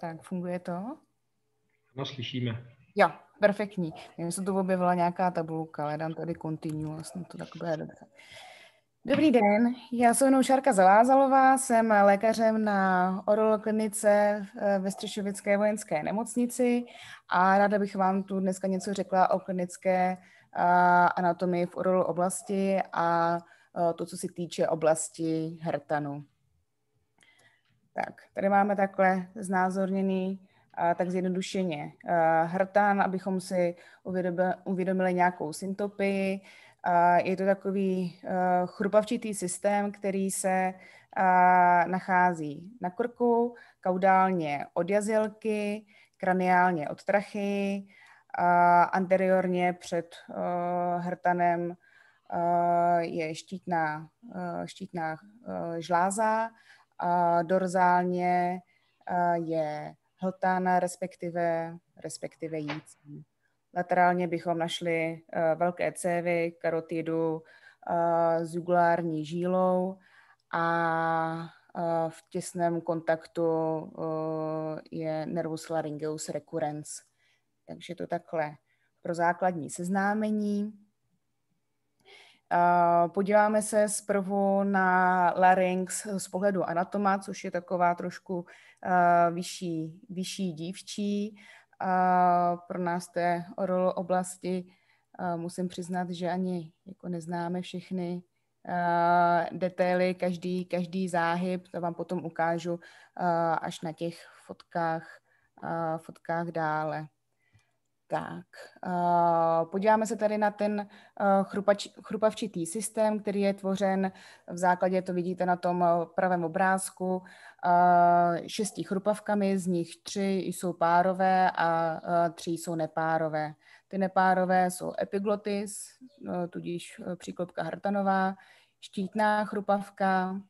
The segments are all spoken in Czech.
Tak funguje to? No slyšíme. Jo, perfektní. Mně se tu objevila nějaká tabulka, ale dám tady continuous, vlastně to tak bude dobře. Dobrý den, já jsem Šárka Zalázalová, jsem lékařem na Orol klinice eh, ve Střešovické vojenské nemocnici a ráda bych vám tu dneska něco řekla o klinické eh, anatomii v Orol oblasti a eh, to, co se týče oblasti hrtanu. Tak, tady máme takhle znázorněný tak zjednodušeně hrtan, abychom si uvědomili, uvědomili nějakou syntopii. Je to takový chrupavčitý systém, který se nachází na krku, kaudálně od jazylky, kraniálně od trachy, anteriorně před hrtanem je štítná, štítná žláza a dorzálně je hltána, respektive, respektive jící. Laterálně bychom našli velké cévy, karotidu s jugulární žílou a v těsném kontaktu je nervus laryngeus recurrens. Takže to takhle pro základní seznámení. Eh, podíváme se zprvu na larynx z pohledu anatoma, což je taková trošku eh, vyšší, vyšší dívčí. Eh, pro nás to je oblasti. Musím přiznat, že ani jako neznáme všechny detaily, každý, každý záhyb, to vám potom ukážu až na těch fotkách, fotkách dále. Tak, podíváme se tady na ten chrupač, chrupavčitý systém, který je tvořen v základě, to vidíte na tom pravém obrázku, šesti chrupavkami, z nich tři jsou párové a tři jsou nepárové. Ty nepárové jsou epiglotis, no, tudíž e, příklopka hrtanová, štítná chrupavka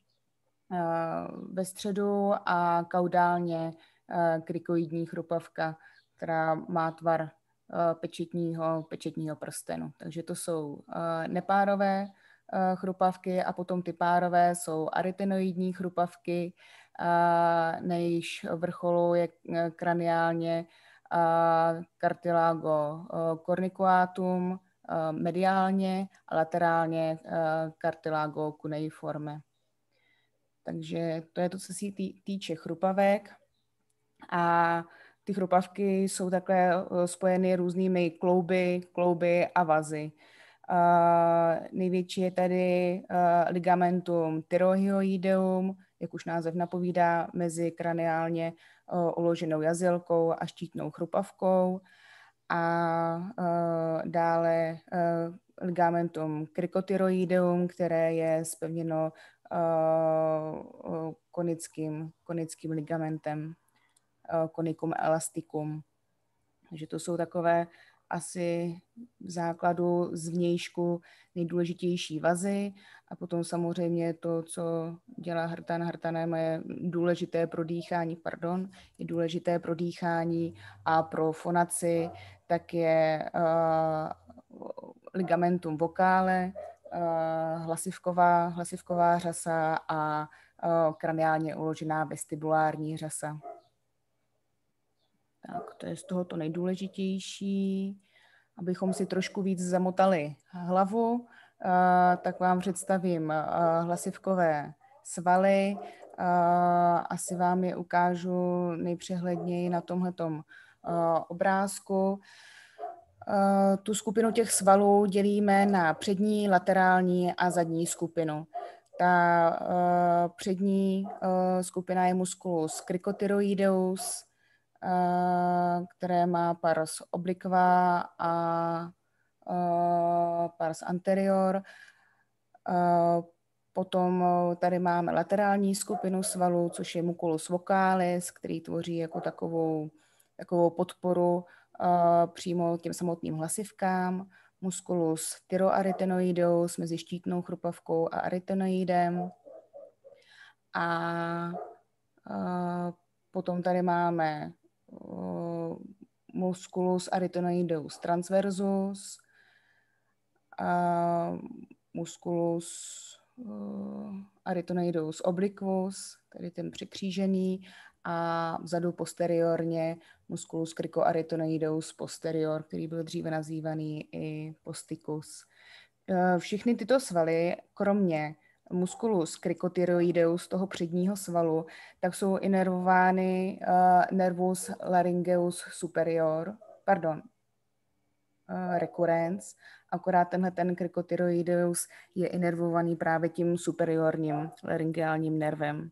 ve středu a kaudálně e, krikoidní chrupavka, která má tvar Eh, pečetního, pečetního prstenu. Takže to jsou eh, nepárové eh, chrupavky a potom ty párové jsou aritenoidní chrupavky, na jejíž vrcholu je kraniálně kartilago cornicuatum mediálně a laterálně kartilago cuneiforme. Takže to je to, co se týče chrupavek. A ty chrupavky jsou takhle eh, spojeny různými klouby, klouby a vazy. Uh, největší je tady uh, ligamentum tyrohyoideum, jak už název napovídá, mezi kraniálně uh, uloženou jazylkou a štítnou chrupavkou. A uh, dále uh, ligamentum krikotyroideum, které je spevněno uh, konickým, konickým ligamentem. Eh, konicum elastikum. Takže to jsou takové asi v základu zvnějšku nejdůležitější vazy a potom samozřejmě to, co dělá hrtan hrtanem je důležité pro dýchání, pardon, je důležité pro dýchání a pro fonaci, tak je uh, ligamentum vokále, uh, hlasivková, hlasivková řasa a uh, kraniálně uložená vestibulární řasa. Tak to je z toho to nejdůležitější, abychom si trošku víc zamotali hlavu, tak vám představím hlasivkové svaly. Asi vám je ukážu nejpřehledněji na tomhletom obrázku. Tu skupinu těch svalů dělíme na přední, laterální a zadní skupinu. Ta přední skupina je musculus cricotyroideus, Eh, které má pars obliqua a eh, pars anterior. Eh, potom tady máme laterální skupinu svalů, což je muculus vocalis, který tvoří jako takovou, takovou podporu přímo těm samotným hlasivkám. Musculus tyroaritenoideus mezi štítnou chrupavkou a arytenoidem. A potom tady máme uh, musculus arytenoideus transversus a musculus uh, eh, arytenoideus obliquus, tedy ten překřížený, a vzadu posteriorně musculus cricoarytenoideus posterior, který byl dříve nazývaný i posticus. Eh, všechny tyto svaly, kromě muskulu skrykotyroideus, toho předního svalu, tak jsou inervovány uh, eh, nervus laryngeus superior, pardon, uh, recurrence, akorát tenhle ten krikotyroideus je inervovaný právě tím superiorním laryngeálním nervem.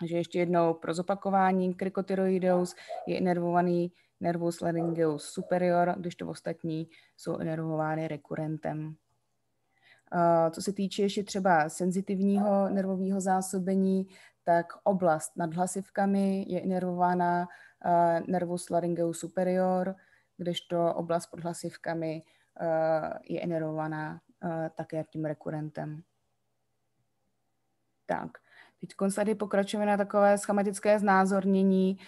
Takže ještě jednou pro zopakování, krikotyroideus je inervovaný nervus laryngeus superior, když to ostatní jsou inervovány rekurentem. Eh, co se týče ještě třeba senzitivního nervového zásobení, tak oblast nad hlasivkami je inervována eh, nervus laryngeus superior, kdežto oblast pod hlasivkami eh, je inervovaná také tím rekurentem. Tak, teď tady pokračujeme na takové schematické znázornění,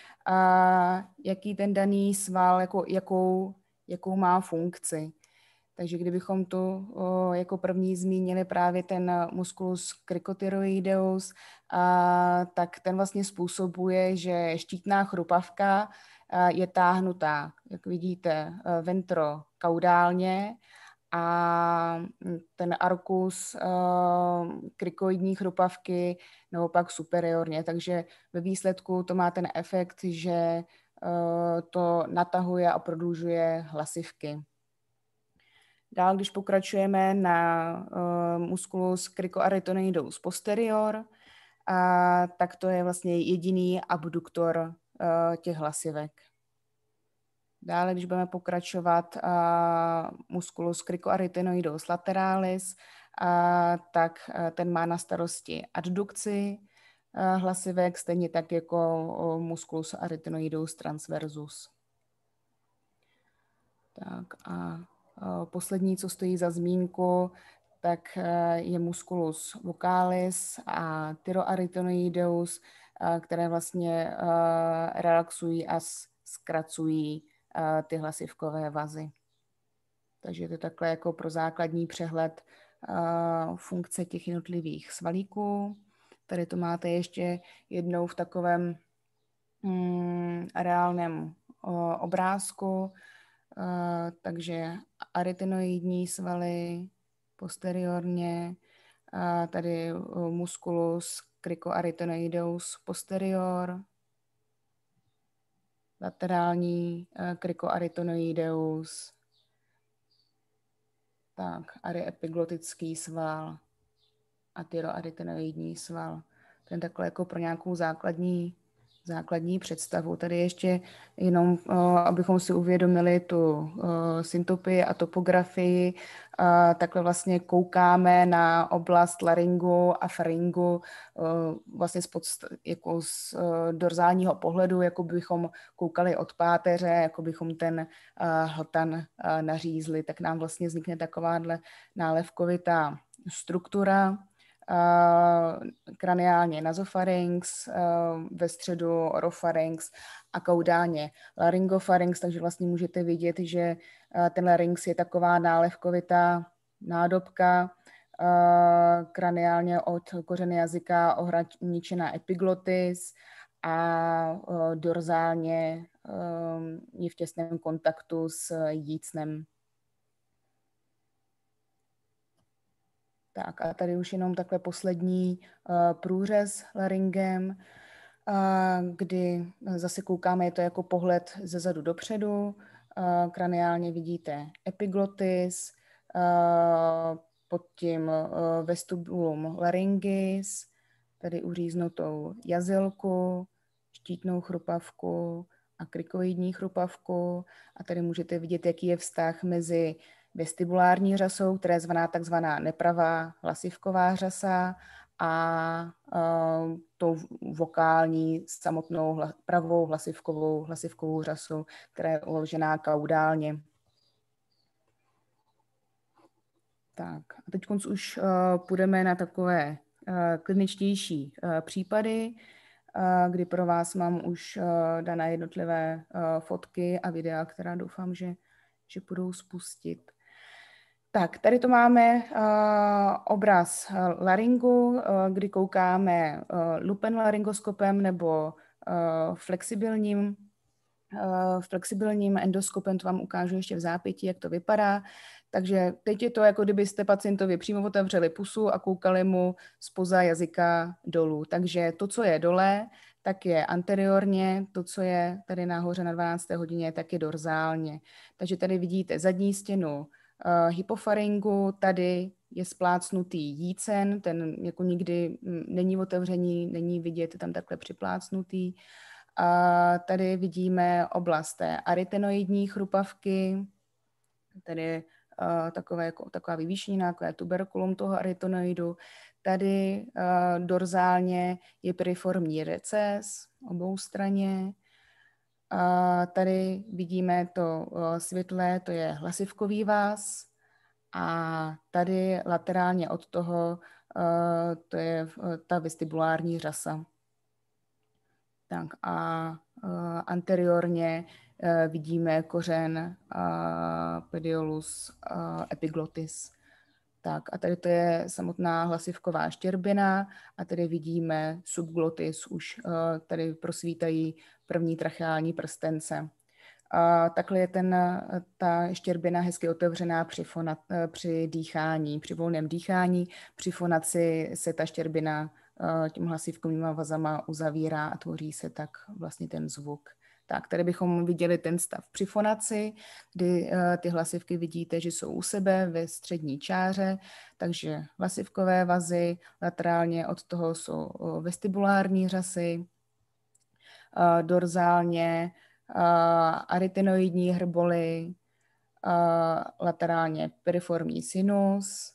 jaký ten daný sval, jako, jakou, jakou má funkci. Takže kdybychom tu o, jako první zmínili právě ten e, musculus cricotyroideus, a, tak ten vlastně způsobuje, že štítná chrupavka a, e, je táhnutá, jak vidíte, e, ventro kaudálně a ten arkus krikoidní chrupavky pak superiorně. Takže ve výsledku to má ten efekt, že to natahuje a prodlužuje hlasivky. Dál, když pokračujeme na uh, eh, musculus cricoarytenoideus posterior, a tak to je vlastně jediný abduktor uh, těch hlasivek. Dále, když budeme pokračovat uh, eh, musculus cricoarytenoideus lateralis, a tak uh, ten má na starosti addukci uh, hlasivek, stejně tak jako uh, musculus arytenoideus transversus. Tak a Eh, poslední, co stojí za zmínku, tak eh, je musculus vocalis a tyroaritonoideus, eh, které vlastně relaxují a zkracují ty hlasivkové vazy. Takže to je takhle jako pro základní přehled funkce těch jednotlivých svalíků. Tady to máte ještě jednou v takovém mm, reálném obrázku, Eh, takže arytenoidní svaly posteriorně, uh, tady eh, musculus krikoarytenoideus posterior, laterální uh, tak, aryepiglotický sval a tyroaritinoidní sval. Ten takhle jako pro nějakou základní základní představu. Tady ještě jenom, eh, abychom si uvědomili tu eh, syntopii a topografii, takhle vlastně koukáme na oblast laringu a faringu eh, vlastně z, podst- jako z dorzálního pohledu, jako bychom koukali od páteře, jako bychom ten hltan nařízli, tak nám vlastně vznikne takováhle nálevkovitá struktura, Eh, kraniálně nazofarynx, eh, ve středu orofarynx a kaudálně laryngofarynx, takže vlastně můžete vidět, že eh, ten larynx je taková nálevkovitá nádobka, kraniálně od kořeny jazyka ohraničená epiglotis a dorzálně je v těsném kontaktu s jícnem. Tak a tady už jenom takhle poslední eh, průřez laryngem, eh, kdy zase koukáme, je to jako pohled ze zadu dopředu, eh, kraniálně vidíte epiglotis, pod tím vestibulum laryngis, tedy uříznutou jazylku, štítnou chrupavku a krikoidní chrupavku. A tady můžete vidět, jaký je vztah mezi vestibulární řasou, která je zvaná takzvaná nepravá hlasivková řasa a uh, tou vokální samotnou hla, pravou hlasivkovou, hlasivkovou řasou, která je uložená kaudálně. Tak a teď už uh, půjdeme na takové uh, kliničtější uh, případy, uh, kdy pro vás mám už uh, dané jednotlivé uh, fotky a videa, která doufám, že, že budou spustit. Tak, tady to máme uh, obraz eh, laringu, uh, kdy koukáme uh, lupen laryngoskopem nebo uh, flexibilním v flexibilním endoskopem, to vám ukážu ještě v zápětí, jak to vypadá. Takže teď je to, jako kdybyste pacientovi přímo otevřeli pusu a koukali mu spoza jazyka dolů. Takže to, co je dole, tak je anteriorně, to, co je tady nahoře na 12. hodině, tak je dorzálně. Takže tady vidíte zadní stěnu Eh, hypofaringu, tady je splácnutý jícen, ten jako nikdy mm, není otevřený, není vidět, je tam takhle připlácnutý. A tady vidíme oblast té arytenoidní chrupavky, tedy je eh, takové, jako, taková vyvýšenina, jako je tuberkulum toho arytenoidu. Tady uh, dorzálně je periformní reces obou straně. A tady vidíme to světlé, to je hlasivkový vás, a tady laterálně od toho to je ta vestibulární řasa. Tak a anteriorně e, vidíme kořen Pediolus epiglotis. Tak a tady to je samotná hlasivková štěrbina a tady vidíme subglotis, už eh, tady prosvítají první tracheální prstence. A takhle je ten, eh, ta štěrbina hezky otevřená při, fonat, eh, při dýchání, při volném dýchání. Při fonaci se ta štěrbina tím hlasivkovýma vazama uzavírá a tvoří se tak vlastně ten zvuk. Tak tady bychom viděli ten stav při fonaci, kdy eh, ty hlasivky vidíte, že jsou u sebe ve střední čáře, takže hlasivkové vazy, laterálně od toho jsou eh, vestibulární řasy, eh, dorzálně arytenoidní hrboly, laterálně periformní sinus,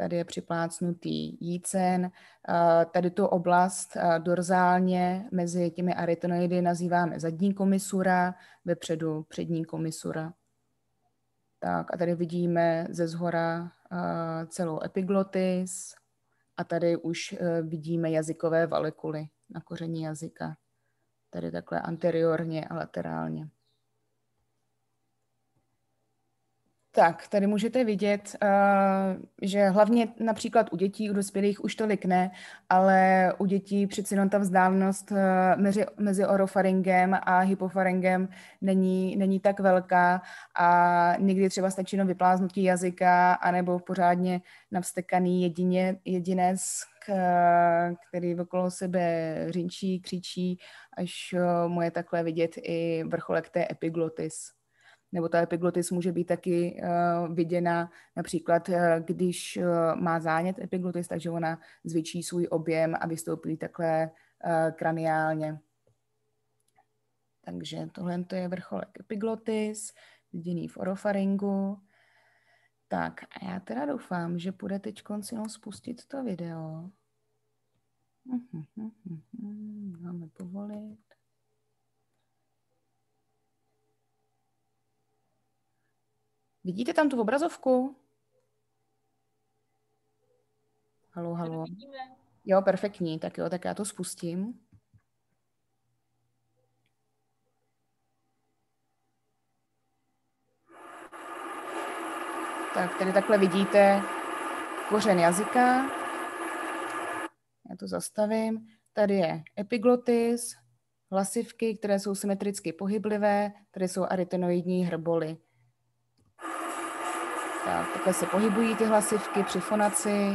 tady je připlácnutý jícen. Eh, tady tu oblast eh, dorzálně mezi těmi arytenoidy nazýváme zadní komisura, vepředu přední komisura. Tak a tady vidíme ze zhora eh, celou epiglotis a tady už vidíme jazykové valikuly na koření jazyka. Tady takhle anteriorně a laterálně. Tak, tady můžete vidět, eh, že hlavně například u dětí, u dospělých už tolik ne, ale u dětí přeci jenom ta vzdálenost eh, mezi, mezi orofaringem a hypofaringem není, není tak velká a někdy třeba stačí jenom vypláznutí jazyka anebo pořádně navstekaný jedině, jedinec, který okolo sebe řinčí, křičí, až eh, mu je takhle vidět i vrcholek té epiglotis nebo ta epiglotis může být taky uh, viděna například, uh, když uh, má zánět epiglotis, takže ona zvětší svůj objem a vystoupí takhle uh, kraniálně. Takže tohle je vrcholek epiglotis, viděný v orofaringu. Tak a já teda doufám, že bude teď si spustit to video. Uhum, uhum, uhum. Mhm. Máme povolit. Vidíte tam tu obrazovku? Halo, halo. Jo, perfektní. Tak jo, tak já to spustím. Tak tady takhle vidíte kořen jazyka. Já to zastavím. Tady je epiglotis, hlasivky, které jsou symetricky pohyblivé, tady jsou aritenoidní hrboly. Tak, takhle se pohybují ty hlasivky při fonaci.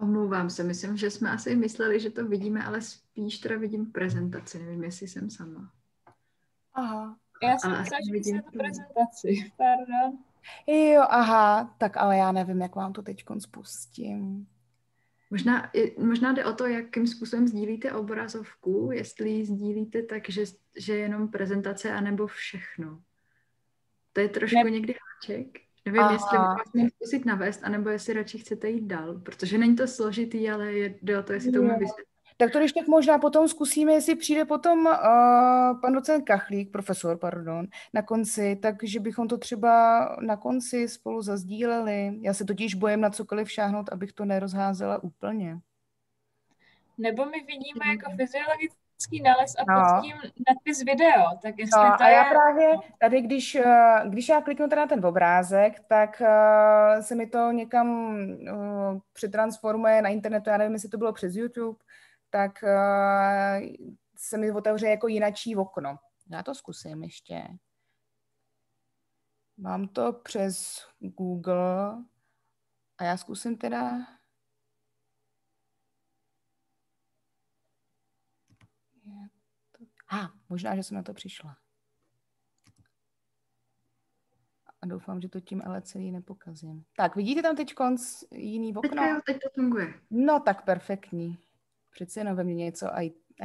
Omlouvám se, myslím, že jsme asi mysleli, že to vidíme, ale spíš teda vidím prezentaci, nevím, jestli jsem sama. Aha, já jsem myslela, že vidím tu prezentaci, pardon. Jo, aha, tak ale já nevím, jak vám to teď spustím. Možná, možná jde o to, jakým způsobem sdílíte obrazovku, jestli ji sdílíte tak, že, že jenom prezentace, anebo všechno. To je trošku ne... někdy háček. Nevím, Aha. jestli vás mě zkusit navést, anebo jestli radši chcete jít dál, protože není to složitý, ale je do to, jestli to umím no. vysvětlit. Tak to když tak možná potom zkusíme, jestli přijde potom uh, pan docent Kachlík, profesor, pardon, na konci, takže bychom to třeba na konci spolu zazdíleli. Já se totiž bojím na cokoliv šáhnout, abych to nerozházela úplně. Nebo my vidíme jako fyziologické fotografický nález a no. pod tím nadpis video, tak jestli no, to a je... já právě tady, když, eh, když já kliknu teda na ten obrázek, tak eh, se mi to někam uh, přetransformuje na internetu, já nevím, jestli to bylo přes YouTube, tak uh, se mi otevře jako jinačí okno. Já to zkusím ještě. Mám to přes Google a já zkusím teda a možná, že jsem na to přišla. A doufám, že to tím ale celý nepokazím. Tak, vidíte tam teď konc jiný okno? Teď, teď to funguje. No tak perfektní. Přece jenom ve mně něco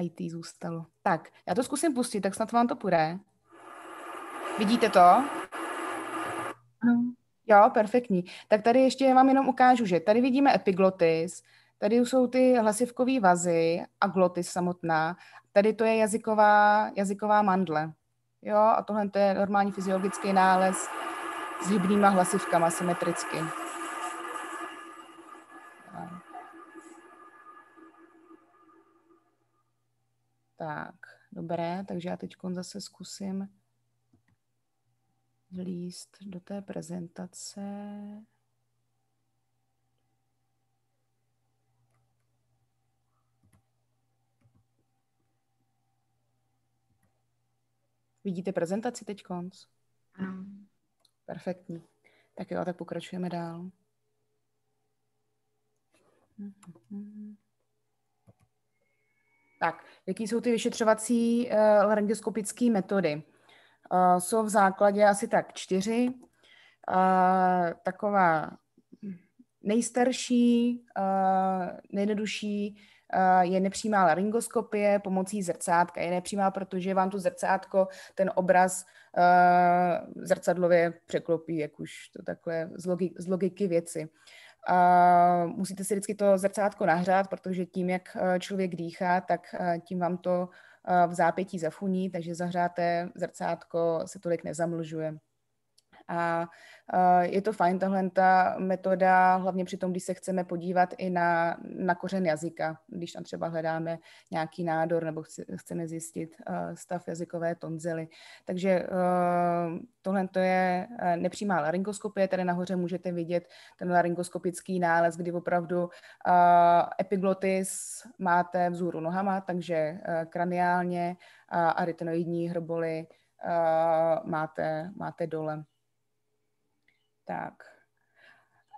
IT zůstalo. Tak, já to zkusím pustit, tak snad vám to půjde. Vidíte to? Ano. Jo, perfektní. Tak tady ještě vám jenom ukážu, že tady vidíme epiglotis, Tady jsou ty hlasivkové vazy a gloty samotná. Tady to je jazyková, jazyková mandle. Jo, a tohle to je normální fyziologický nález s hybnýma hlasivkama symetricky. Tak, dobré, takže já teď zase zkusím líst do té prezentace. Vidíte prezentaci teď konc? Ano. Perfektní. Tak jo, tak pokračujeme dál. Tak, jaký jsou ty vyšetřovací uh, eh, laryngoskopické metody? Uh, jsou v základě asi tak čtyři. Uh, taková nejstarší, uh, nejjednodušší Eh, je nepřímá laryngoskopie pomocí zrcátka. Je nepřímá, protože vám tu zrcátko, ten obraz eh, zrcadlově překlopí, jak už to takhle z, logi- z logiky věci. A eh, musíte si vždycky to zrcátko nahřát, protože tím, jak člověk dýchá, tak tím vám to v zápětí zafuní, takže zahřáté zrcátko se tolik nezamlžuje. A je to fajn, tahle ta metoda, hlavně při tom, když se chceme podívat i na, na kořen jazyka, když tam třeba hledáme nějaký nádor nebo chceme zjistit stav jazykové tonzely. Takže tohle to je nepřímá laryngoskopie, tady nahoře můžete vidět ten laryngoskopický nález, kdy opravdu epiglotis máte vzhůru nohama, takže kraniálně a arytenoidní hrboly máte, máte dole. Tak.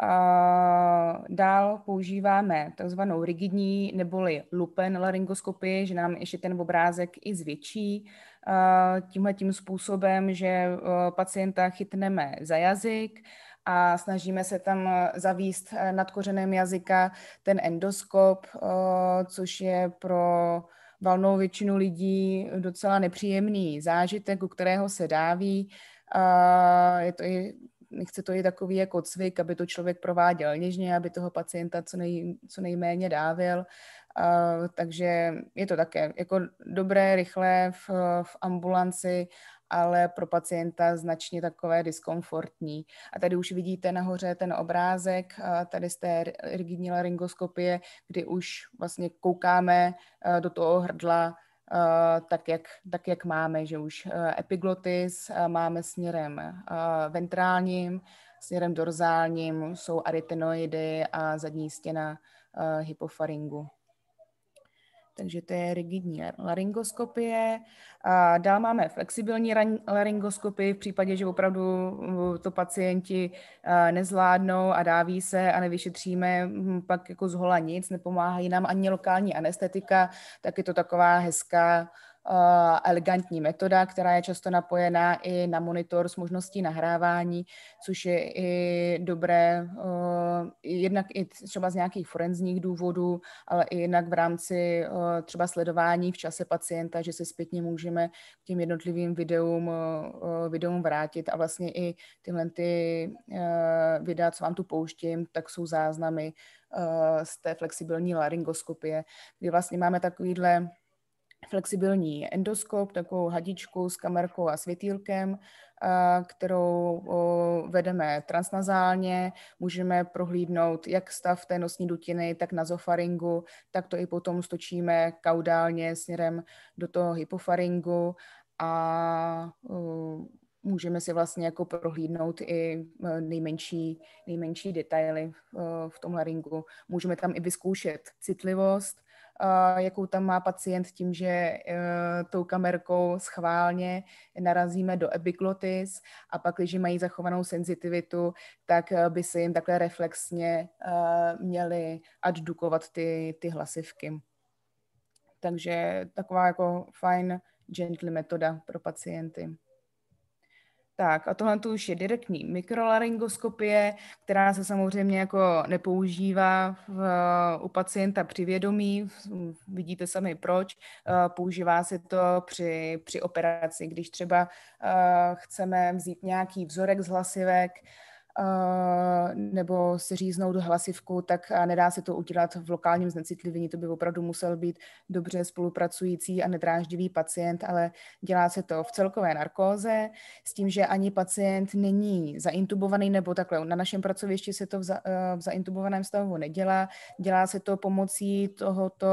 A dál používáme takzvanou rigidní neboli lupen laryngoskopii, že nám ještě ten obrázek i zvětší tímhle tím způsobem, že e, pacienta chytneme za jazyk a snažíme se tam e, zavíst e, nad kořenem jazyka ten endoskop, což je pro valnou většinu lidí docela nepříjemný zážitek, u kterého se dáví. Je to i Nechce to i takový jako cvik, aby to člověk prováděl něžně, aby toho pacienta co, nej, co nejméně dávil. Uh, takže je to také jako dobré, rychlé v, v ambulanci, ale pro pacienta značně takové diskomfortní. A tady už vidíte nahoře ten obrázek, tady z té rigidní laryngoskopie, kdy už vlastně koukáme do toho hrdla Eh, tak jak, tak jak máme, že už eh, epiglotis eh, máme směrem ventrálním, směrem dorzálním jsou arytenoidy a zadní stěna hypofaringu takže to je rigidní laryngoskopie. A dál máme flexibilní laryngoskopii v případě, že opravdu uh, to pacienti uh, nezvládnou a dáví se a nevyšetříme mm, pak jako zhola nic, nepomáhají nám ani lokální anestetika, tak je to taková hezká Eh, elegantní metoda, která je často napojená i na monitor s možností nahrávání, což je i dobré eh, jednak i třeba z nějakých forenzních důvodů, ale i jednak v rámci eh, třeba sledování v čase pacienta, že se zpětně můžeme k těm jednotlivým videům, videům vrátit a vlastně i tyhle ty videa, co vám tu pouštím, tak jsou záznamy z té flexibilní laryngoskopie, kdy vlastně máme takovýhle flexibilní endoskop, takovou hadičku s kamerkou a světýlkem, eh, kterou vedeme transnazálně. Můžeme prohlídnout jak stav té nosní dutiny, tak nazofaringu, tak to i potom stočíme kaudálně směrem do toho hypofaringu a můžeme si vlastně jako prohlídnout i eh, nejmenší, nejmenší detaily v tom laringu. Můžeme tam i vyzkoušet citlivost, jakou tam má pacient tím, že eh, tou kamerkou schválně narazíme do epiglotis a pak, když mají zachovanou senzitivitu, tak eh, by se jim takhle reflexně eh, měly addukovat ty, ty hlasivky. Takže taková jako fajn gentle metoda pro pacienty. Tak a tohle tu už je direktní mikrolaringoskopie, která se samozřejmě jako nepoužívá v, u pacienta při vědomí, vidíte sami proč, eh, používá se to při, při operaci, když třeba eh, chceme vzít nějaký vzorek z hlasivek, Eh, nebo si říznout hlasivku, tak eh, nedá se to udělat v lokálním znecitlivění. To by opravdu musel být dobře spolupracující a nedráždivý pacient, ale dělá se to v celkové narkóze s tím, že ani pacient není zaintubovaný nebo takhle. Na našem pracovišti se to v, za, eh, v zaintubovaném stavu nedělá. Dělá se to pomocí tohoto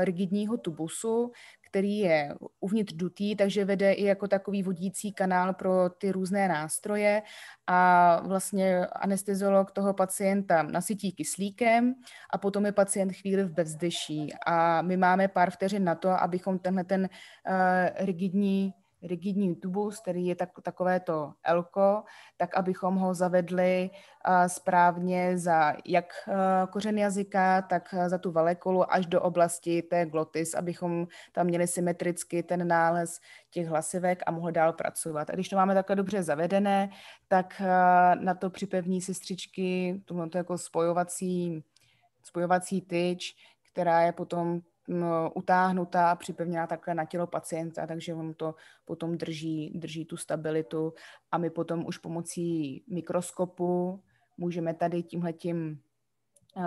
rigidního tubusu, který je uvnitř dutý, takže vede i jako takový vodící kanál pro ty různé nástroje a vlastně anesteziolog toho pacienta nasytí kyslíkem a potom je pacient chvíli v bezdeší a my máme pár vteřin na to, abychom tenhle ten uh, rigidní rigidní tubus, který je tak, takové to elko, tak abychom ho zavedli správně za jak kořen jazyka, tak za tu valekolu až do oblasti té glotis, abychom tam měli symetricky ten nález těch hlasivek a mohli dál pracovat. A když to máme takhle dobře zavedené, tak na to připevní sestřičky, to jako spojovací, spojovací tyč, která je potom utáhnutá, připevněná takhle na tělo pacienta, takže on to potom drží, drží tu stabilitu a my potom už pomocí mikroskopu můžeme tady tímhletím eh,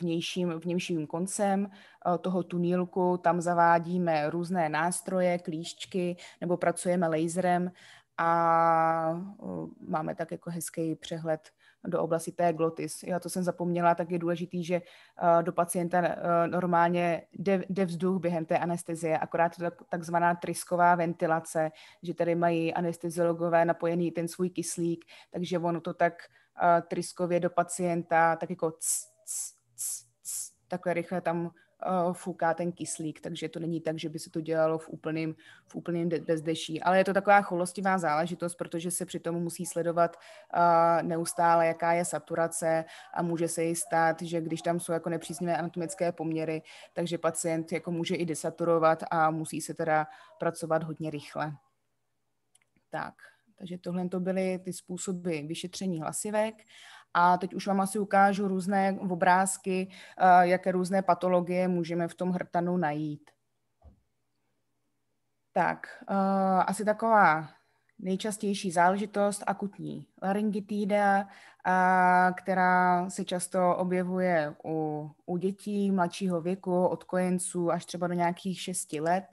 vnějším, vnějším koncem eh, toho tunílku, tam zavádíme různé nástroje, klíšťky nebo pracujeme laserem a eh, máme tak jako hezký přehled do oblasti té glotis. Já to jsem zapomněla, tak je důležitý, že eh, do pacienta eh, normálně jde, jde vzduch během té anestezie, akorát takzvaná trysková ventilace, že tady mají anesteziologové napojený ten svůj kyslík, takže ono to tak eh, tryskově do pacienta tak jako c, c, c, c, takhle rychle tam Eh, fouká ten kyslík, takže to není tak, že by se to dělalo v úplném v úplným bezdeší. Ale je to taková cholostivá záležitost, protože se přitom musí sledovat uh, neustále, jaká je saturace a může se jí stát, že když tam jsou jako nepříznivé anatomické poměry, takže pacient jako může i desaturovat a musí se teda pracovat hodně rychle. Tak, takže tohle to byly ty způsoby vyšetření hlasivek. A teď už vám asi ukážu různé obrázky, eh, jaké různé patologie můžeme v tom hrtanu najít. Tak, eh, asi taková nejčastější záležitost akutní laryngitída, eh, která se často objevuje u, u dětí mladšího věku, od kojenců až třeba do nějakých 6 let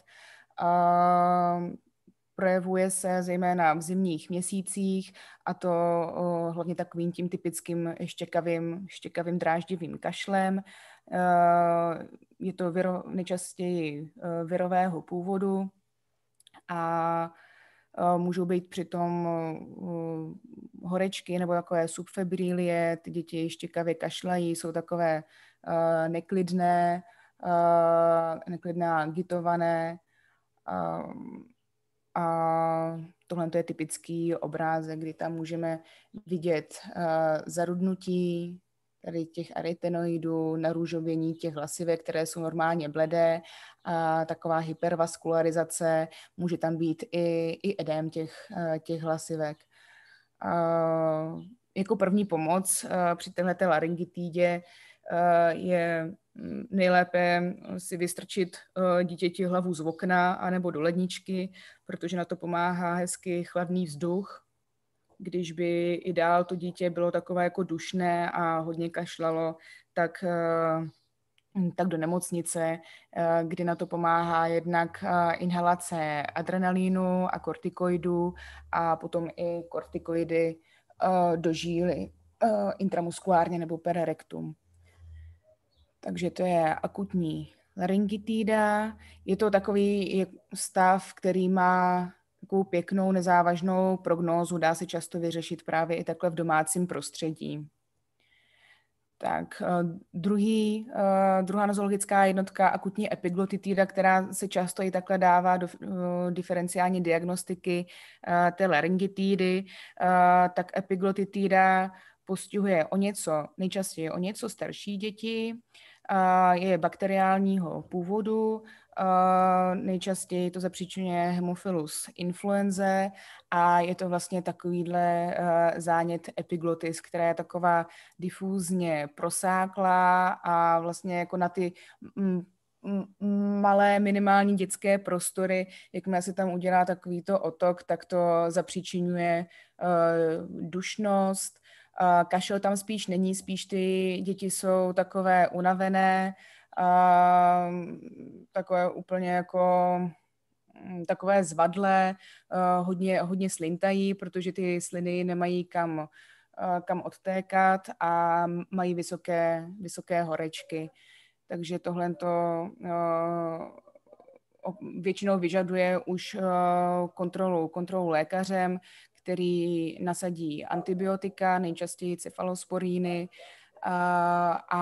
projevuje se zejména v zimních měsících a to hlavně takovým tím typickým štěkavým, štěkavým dráždivým kašlem. E, je to viro, nejčastěji e, virového původu a e, můžou být přitom horečky nebo takové subfebrílie, ty děti štěkavě kašlají, jsou takové neklidné, neklidné agitované a tohle je typický obrázek, kdy tam můžeme vidět uh, zarudnutí tady těch aritenoidů, narůžovění těch hlasivek, které jsou normálně bledé, a taková hypervaskularizace, může tam být i, i edem těch, eh, těch hlasivek. A jako první pomoc eh, při této laryngitidě je nejlépe eh, si vystrčit eh, dítěti hlavu z okna anebo do ledničky, protože na to pomáhá hezky chladný vzduch. Když by i dál to dítě bylo takové jako dušné a hodně kašlalo, tak, eh, tak do nemocnice, kdy na to pomáhá jednak inhalace adrenalínu a kortikoidů a potom i kortikoidy do žíly intramuskulárně nebo pererektum. Takže to je akutní laryngitída. Je to takový stav, který má takovou pěknou, nezávažnou prognózu. Dá se často vyřešit právě i takhle v domácím prostředí. Tak eh, druhý, eh, druhá nozologická jednotka akutní epiglotitida, která se často i takhle dává do eh, diferenciální diagnostiky té laryngitidy, tak epiglotitida postihuje o něco, nejčastěji o něco starší děti, je bakteriálního původu, nejčastěji to zapříčinuje hemofilus influenze a je to vlastně takovýhle zánět epiglotis, která je taková difúzně prosáklá a vlastně jako na ty mm, mm, mm, malé minimální dětské prostory, jakmile se tam udělá takovýto otok, tak to zapříčinuje dušnost, Kašel tam spíš není, spíš ty děti jsou takové unavené, mm, takové úplně jako mm, takové zvadlé, hodně, hodně slintají, protože ty sliny nemají kam, kam odtékat a mají vysoké, vysoké horečky. Takže tohle to většinou vyžaduje už kontrolu, kontrolu lékařem, který nasadí antibiotika, nejčastěji cefalosporíny, a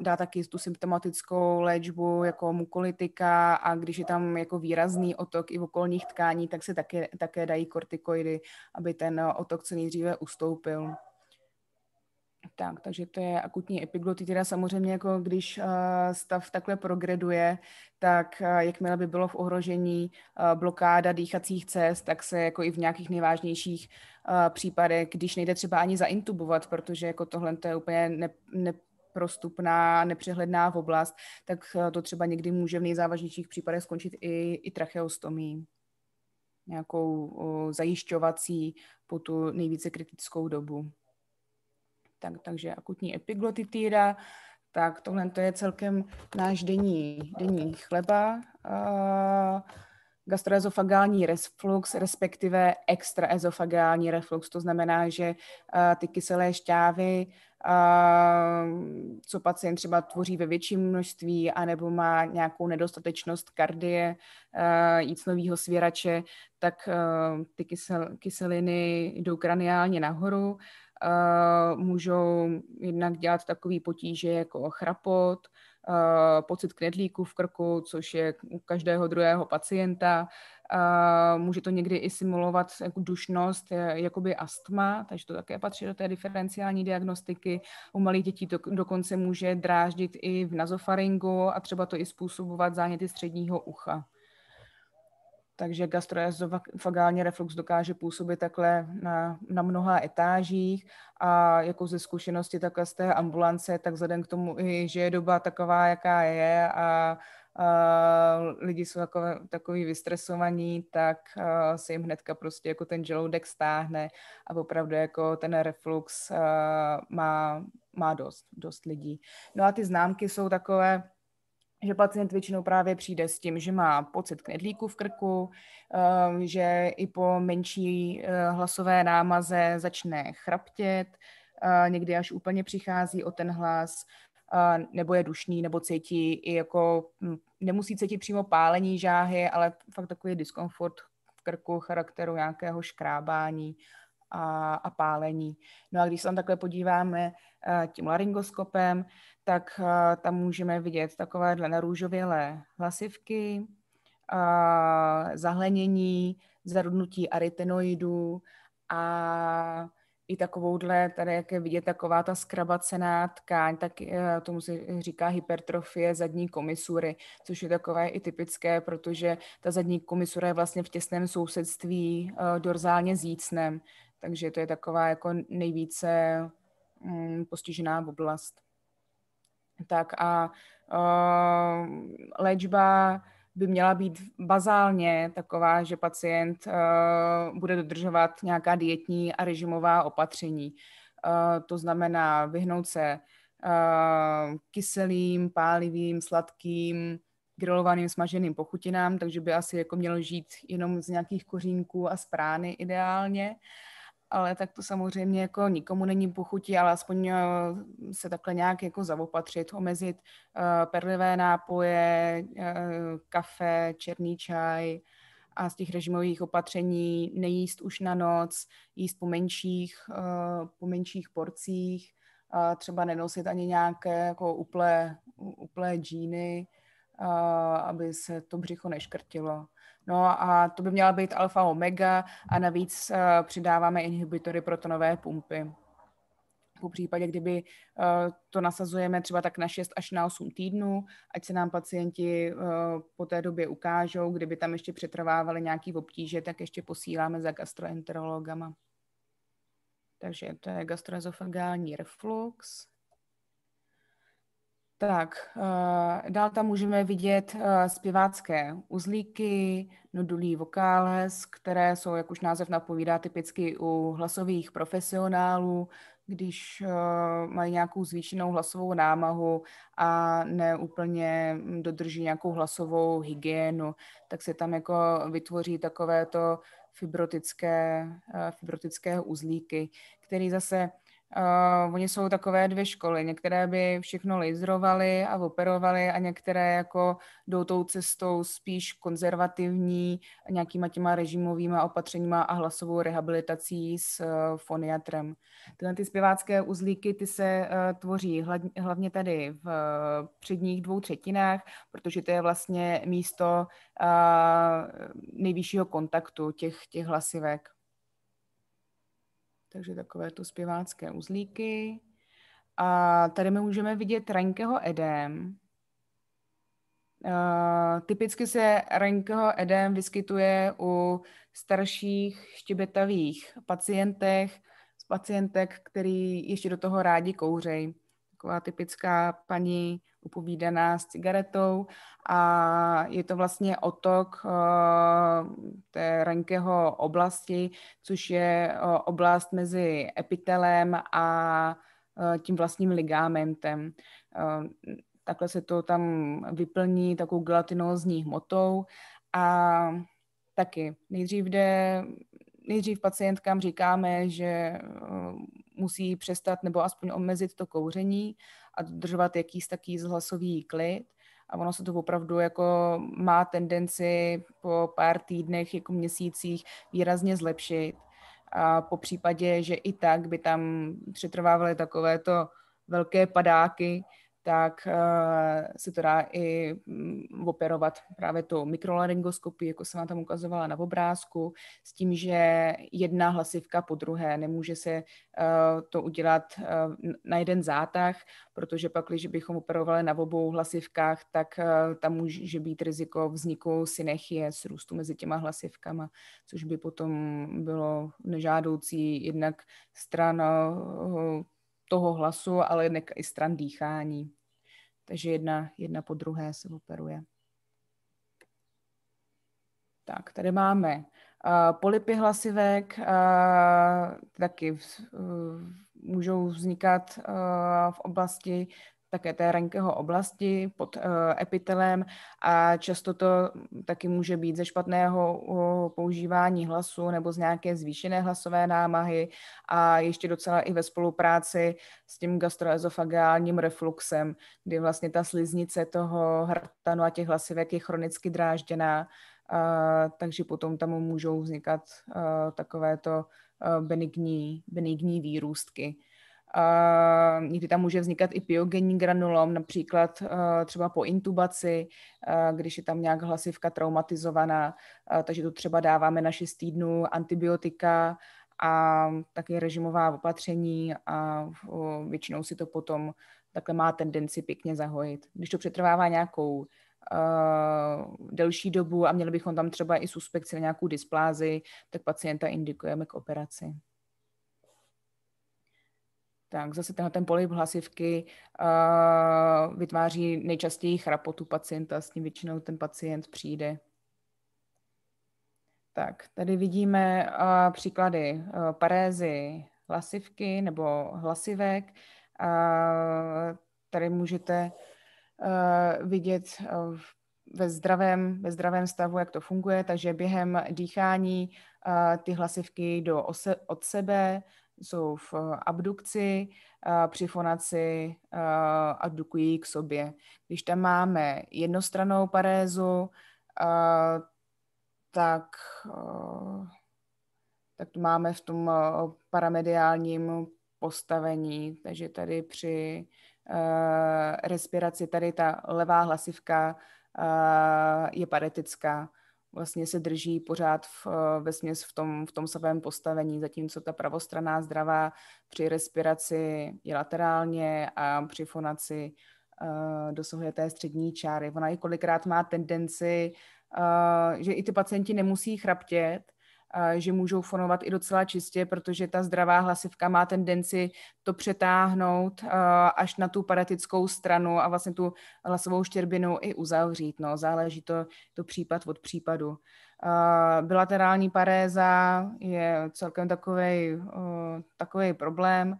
dá taky tu symptomatickou léčbu jako mukolitika a když je tam jako výrazný otok i v okolních tkání, tak se také, také dají kortikoidy, aby ten otok co nejdříve ustoupil. Tak, takže to je akutní Teda Samozřejmě jako když eh, stav takhle progreduje, tak eh, jakmile by bylo v ohrožení eh, blokáda dýchacích cest, tak se jako i v nějakých nejvážnějších případech, když nejde třeba ani zaintubovat, protože jako tohle to je úplně ne, ne, prostupná, nepřehledná v oblast, tak to třeba někdy může v nejzávažnějších případech skončit i, i tracheostomí, nějakou o, zajišťovací po tu nejvíce kritickou dobu tak, takže akutní epiglotitída, tak tohle to je celkem náš denní, denní chleba. Uh, gastroezofagální reflux, respektive extraezofagální reflux. To znamená, že uh, ty kyselé šťávy, uh, co pacient třeba tvoří ve větším množství, anebo má nějakou nedostatečnost kardie, uh, jícnového svěrače, tak ty kysel, kyseliny jdou kraniálně nahoru uh, můžou jednak dělat takové potíže jako chrapot, uh, pocit knedlíku v krku, což je u každého druhého pacienta. Uh, může to někdy i simulovat jako dušnost, jakoby astma, takže to také patří do té diferenciální diagnostiky. U malých dětí to dokonce může dráždit i v nazofaringu a třeba to i způsobovat záněty středního ucha. Takže gastroezofagální reflux dokáže působit takhle na, na mnoha etážích a jako ze zkušenosti takhle z té ambulance, tak vzhledem k tomu, že je doba taková, jaká je a a lidi jsou jako, takový vystresovaní, tak uh, se jim hnedka prostě jako ten žaludek stáhne a opravdu jako ten reflux má, má dost, dost lidí. No a ty známky jsou takové, že pacient většinou právě přijde s tím, že má pocit knedlíku v krku, ehm, že i po menší eh, hlasové námaze začne chraptět, eh, někdy až úplně přichází o ten hlas, eh, nebo je dušný, nebo cítí i jako, hm, nemusí cítit přímo pálení žáhy, ale fakt takový diskomfort v krku, charakteru nějakého škrábání a, a pálení. No a když se tam takhle podíváme eh, tím laryngoskopem, tak eh, tam můžeme vidět takovéhle narůžovělé hlasivky, eh, zahlenění, zarudnutí arytenoidů a i takovouhle, tady jak je vidět taková ta skrabacená tkáň, tak tomu se říká hypertrofie zadní komisury, což je takové i typické, protože ta zadní komisura je vlastně v těsném sousedství dorzálně zícnem, takže to je taková jako nejvíce mm, postižená oblast. Tak a uh, léčba by měla být bazálně taková, že pacient uh, bude dodržovat nějaká dietní a režimová opatření. Uh, to znamená vyhnout se uh, kyselým, pálivým, sladkým, grilovaným, smaženým pochutinám, takže by asi jako mělo žít jenom z nějakých kořínků a sprány ideálně. Uh, ale tak to samozřejmě jako nikomu není pochutí, ale aspoň eh, se takhle nějak jako zaopatřit, omezit eh, perlivé nápoje, eh, kafe, černý čaj a z těch režimových opatření nejíst už na noc, jíst po menších, po menších porcích, třeba nenosit ani nějaké jako uplé, uplé džíny, aby se to břicho neškrtilo. No a to by měla být alfa omega a navíc uh, přidáváme inhibitory protonové pumpy. Po případě, kdyby uh, to nasazujeme třeba tak na 6 až na 8 týdnů, ať se nám pacienti uh, po té době ukážou, kdyby tam ještě přetrvávali nějaký obtíže, tak ještě posíláme za gastroenterologama. Takže to je gastroezofagální reflux. Tak, eh, dál tam můžeme vidět eh, zpěvácké uzlíky, nodulí vokáles, které jsou, jak už název napovídá, typicky u hlasových profesionálů, když eh, mají nějakou zvýšenou hlasovou námahu a neúplně hm, dodrží nějakou hlasovou hygienu, tak se tam jako vytvoří takovéto fibrotické, fibrotické uzlíky, které zase Uh, oni jsou takové dvě školy. Některé by všechno laserovaly a operovaly a některé jako jdou tou cestou spíš konzervativní nějakýma těma režimovými opatřeníma a hlasovou rehabilitací s uh, foniatrem. Tyhle ty zpěvácké uzlíky ty se uh, tvoří hlad, hlavně tady v uh, předních dvou třetinách, protože to je vlastně místo uh, nejvyššího kontaktu těch, těch hlasivek takže takové to zpěvácké uzlíky. A tady my můžeme vidět Raňkeho Edem. Uh, eh, typicky se Raňkeho Edem vyskytuje u starších štěbetavých pacientech, pacientek, který ještě do toho rádi kouřej. Taková typická paní upovídaná s cigaretou a je to vlastně otok eh, té rankého oblasti, což je eh, oblast mezi epitelem a eh, tím vlastním ligamentem. Takhle se to tam vyplní takovou gelatinózní hmotou a taky nejdřív jde nejdřív pacientkám říkáme, že musí přestat nebo aspoň omezit to kouření a dodržovat jakýs taký zhlasový klid. A ono se to opravdu jako má tendenci po pár týdnech, jako měsících výrazně zlepšit. A po případě, že i tak by tam přetrvávaly takovéto velké padáky, tak eh, se to dá i mm, operovat právě tou mikrolaryngoskopii, jako jsem vám tam ukazovala na obrázku, s tím, že jedna hlasivka po druhé, nemůže se eh, to udělat eh, na jeden zátah, protože pak, když bychom operovali na obou hlasivkách, tak tam může být riziko vzniku synechie, růstu mezi těma hlasivkama, což by potom bylo nežádoucí jednak strana toho hlasu, ale jednak i stran dýchání. Takže jedna, jedna po druhé se operuje. Tak, tady máme uh, polipy hlasivek, uh, taky v, uh, můžou vznikat uh, v oblasti také té rankeho oblasti pod eh, epitelem a často to taky může být ze špatného používání hlasu nebo z nějaké zvýšené hlasové námahy a ještě docela i ve spolupráci s tím gastroezofagálním refluxem, kdy vlastně ta sliznice toho hrtanu no a těch hlasivek je chronicky drážděná, takže potom tam můžou vznikat eh, takovéto eh, benigní, benigní výrůstky. A někdy tam může vznikat i pyogenní granulom, například eh, třeba po intubaci, eh, když je tam nějak hlasivka traumatizovaná, eh, takže to třeba dáváme na 6 týdnů antibiotika a taky režimová opatření a většinou si to potom takhle má tendenci pěkně zahojit. Když to přetrvává nějakou Uh, delší dobu a měli bychom tam třeba i suspekci na nějakou displázi, tak pacienta indikujeme k operaci tak zase tenhle ten polyp hlasivky uh, vytváří nejčastěji chrapotu pacienta, s tím většinou ten pacient přijde. Tak, tady vidíme uh, příklady uh, parézy hlasivky nebo hlasivek. Uh, tady můžete uh, vidět uh, ve zdravém, ve zdravém stavu, jak to funguje, takže během dýchání uh, ty hlasivky do od sebe, jsou v eh, abdukci, eh, při fonaci eh, abdukují k sobě. Když tam máme jednostranou parézu, tak, tak to máme v tom paramediálním postavení, takže tady při respiraci tady ta levá hlasivka je paretická vlastně se drží pořád v, eh, ve směs v tom, v tom samém postavení, zatímco ta pravostraná zdravá při respiraci je laterálně a při fonaci uh, dosahuje té střední čáry. Ona i kolikrát má tendenci, uh, že i ty pacienti nemusí chraptět, že můžou fonovat i docela čistě, protože ta zdravá hlasivka má tendenci to přetáhnout až na tu paratickou stranu a vlastně tu hlasovou štěrbinu i uzavřít. No. Záleží to, to případ od případu. Bilaterální paréza je celkem takový problém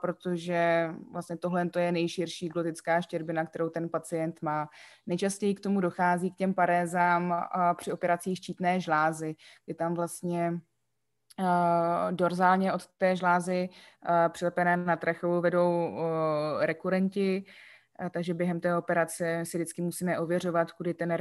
protože vlastně tohle to je nejširší glotická štěrbina, kterou ten pacient má. Nejčastěji k tomu dochází k těm parézám při operacích štítné žlázy, kdy tam vlastně dorzálně od té žlázy přilepené na trachu vedou rekurenti, takže během té operace si vždycky musíme ověřovat, kudy ten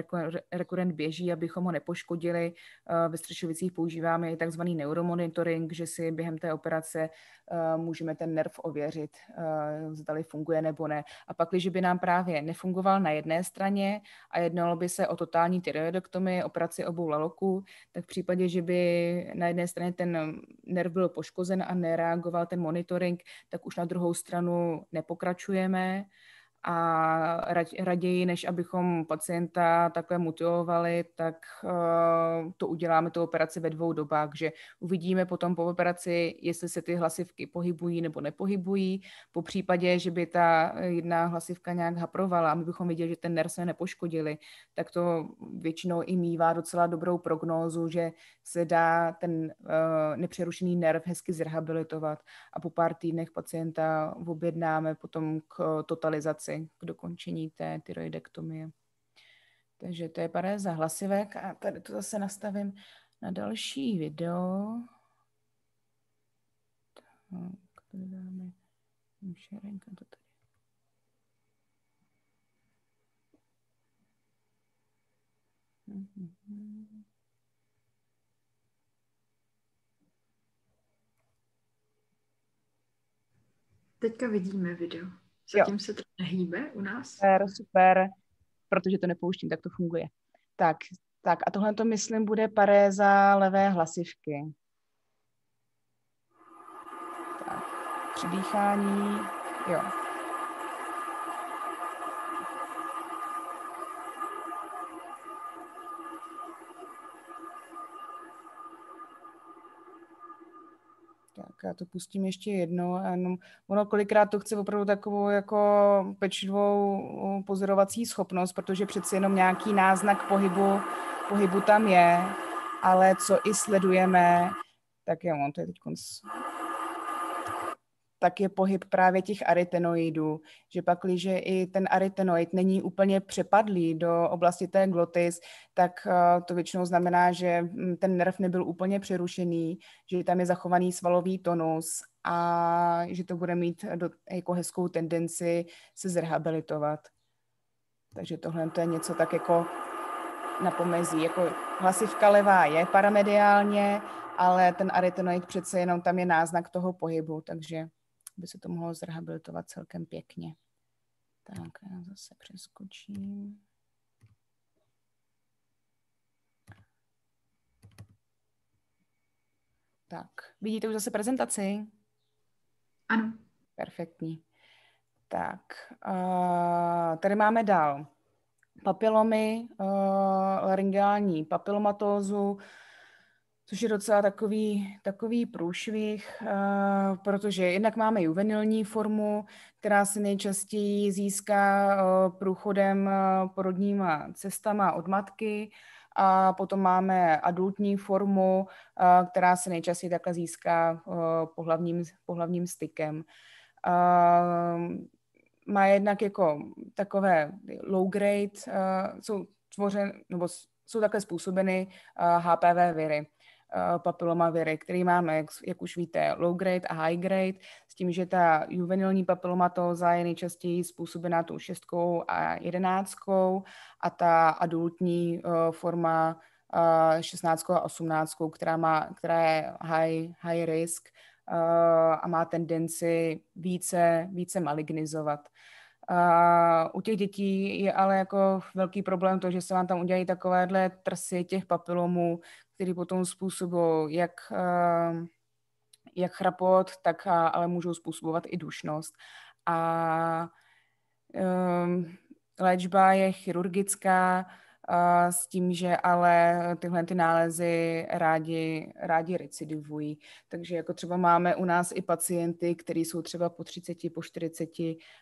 rekurent běží, abychom ho nepoškodili. Eh, ve Střešovicích používáme i tzv. neuromonitoring, že si během té operace eh, můžeme ten nerv ověřit, eh, zdali funguje nebo ne. A pak, když by nám právě nefungoval na jedné straně a jednalo by se o totální tyreoidektomii, operaci obou laloků, tak v případě, že by na jedné straně ten nerv byl poškozen a nereagoval ten monitoring, tak už na druhou stranu nepokračujeme a rad, raději, než abychom pacienta takhle mutilovali, tak uh, to uděláme tu operaci ve dvou dobách, že uvidíme potom po operaci, jestli se ty hlasivky pohybují nebo nepohybují, po případě, že by ta jedna hlasivka nějak haprovala a my bychom viděli, že ten nerv se nepoškodili, tak to většinou i mývá docela dobrou prognózu, že se dá ten uh, nepřerušený nerv hezky zrehabilitovat a po pár týdnech pacienta objednáme potom k totalizaci praxi k dokončení té tyroidektomie. Takže to je paréza hlasivek a tady to zase nastavím na další video. Tak, tady dáme šerenka to tady. Teďka vidíme video. Zatím jo. se to nehýbe u nás. Super, super, protože to nepouštím, tak to funguje. Tak, tak a tohle to myslím bude za levé hlasivky. Tak, přidýchání, jo. já to pustím ještě jednou. jenom, ono kolikrát to chce opravdu takovou jako pečlivou pozorovací schopnost, protože přeci jenom nějaký náznak pohybu, pohybu tam je, ale co i sledujeme, tak jo, on no, to je teď tak je pohyb právě těch arytenoidů, že pak, když i ten arytenoid není úplně přepadlý do oblasti té glotis, tak eh, to většinou znamená, že hm, ten nerv nebyl úplně přerušený, že tam je zachovaný svalový tonus a že to bude mít do, jako hezkou tendenci se zrehabilitovat. Takže tohle to je něco tak jako na pomezí. Jako hlasivka levá je paramediálně, ale ten arytenoid přece jenom tam je náznak toho pohybu, takže by se to mohlo zrehabilitovat celkem pěkně. Tak, já zase přeskočím. Tak, vidíte už zase prezentaci? Ano. Perfektní. Tak, uh, tady máme dál. Papilomy, uh, eh, laryngeální papilomatózu, což je docela takový, takový průšvih, eh, protože jednak máme juvenilní formu, která se nejčastěji získá eh, průchodem eh, porodníma cestama od matky, a potom máme adultní formu, která se nejčastěji takhle získá pohlavním, pohlavním stykem. Má jednak jako takové low grade, jsou tvořen, nebo jsou takhle způsobeny HPV viry. Eh, papilomaviry, který máme, jak, jak už víte, low-grade a high-grade, s tím, že ta juvenilní papilomatóza je nejčastěji způsobená tou šestkou a jedenáctkou a ta adultní eh, forma 16 eh, a 18, která, má, která je high, high risk a má tendenci více, více malignizovat. A u těch dětí je ale jako velký problém to, že se vám tam udělají takovéhle trsy těch papilomů, které potom způsobují jak, ehm, jak chrapot, tak ale můžou způsobovat i dušnost. A um, léčba je chirurgická, s tím, že ale tyhle ty nálezy rádi, rádi recidivují. Takže jako třeba máme u nás i pacienty, kteří jsou třeba po 30, po 40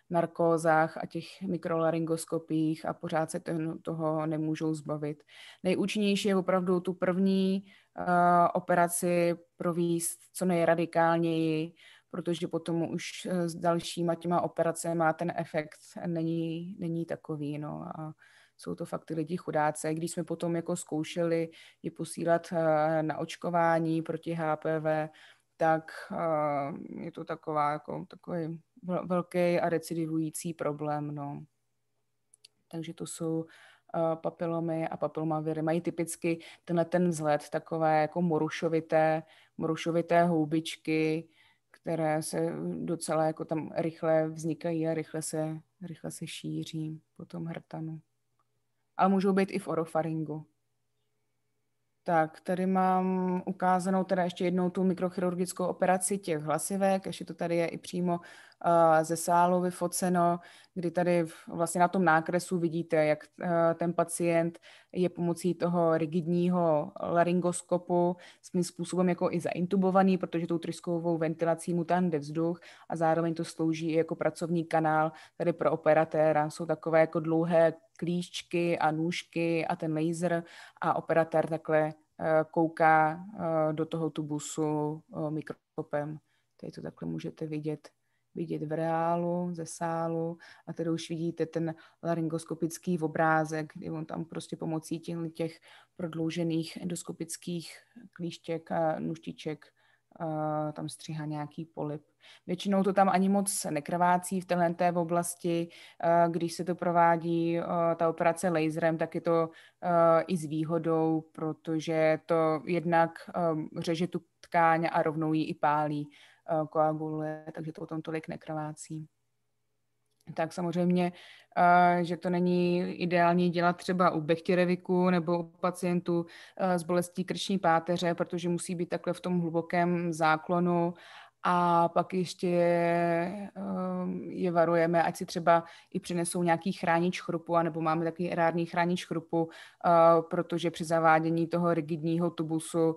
narkózách a těch mikrolaringoskopiích a pořád se toho nemůžou zbavit. Nejúčinnější je opravdu tu první uh, operaci províst co nejradikálněji, protože potom už s dalšíma těma operacemi ten efekt není, není takový. No. A jsou to fakt ty lidi chudáce. Když jsme potom jako zkoušeli je posílat eh, na očkování proti HPV, tak eh, je to taková, jako, takový velký a recidivující problém. No. Takže to jsou eh, papilomy a papilomaviry. Mají typicky tenhle ten vzhled takové jako morušovité, morušovité houbičky, které se docela jako tam rychle vznikají a rychle se, rychle se šíří po tom hrtanu ale můžou být i v orofaringu. Tak, tady mám ukázanou teda ještě jednou tu mikrochirurgickou operaci těch hlasivek, ještě to tady je i přímo eh, ze sálu vyfoceno, kdy tady vlastně na tom nákresu vidíte, jak eh, ten pacient je pomocí toho rigidního laryngoskopu tím způsobem jako i zaintubovaný, protože tou tryskovou ventilací mu tam jde vzduch a zároveň to slouží i jako pracovní kanál. Tady pro operatéra jsou takové jako dlouhé klíčky a nůžky a ten laser a operatér takhle eh, kouká eh, do toho tubusu eh, mikroskopem. Tady to takhle můžete vidět vidět v reálu, ze sálu a tedy už vidíte ten laryngoskopický obrázek, kdy on tam prostě pomocí těch, těch prodloužených endoskopických klíšček a nůžtiček Eh, tam stříhá nějaký polip. Většinou to tam ani moc nekrvácí v téhle té oblasti. Eh, když se to provádí, eh, ta operace laserem, tak je to i s výhodou, protože to jednak řeže tu tkáň a rovnou ji i pálí, koaguluje, takže to potom tolik nekrvácí tak samozřejmě, eh, že to není ideální dělat třeba u bechtěreviku nebo u pacientů eh, s bolestí krční páteře, protože musí být takhle v tom hlubokém záklonu a pak ještě um, je varujeme, ať si třeba i přinesou nějaký chránič chrupu, anebo máme takový erární chránič chrupu, eh, protože při zavádění toho rigidního tubusu,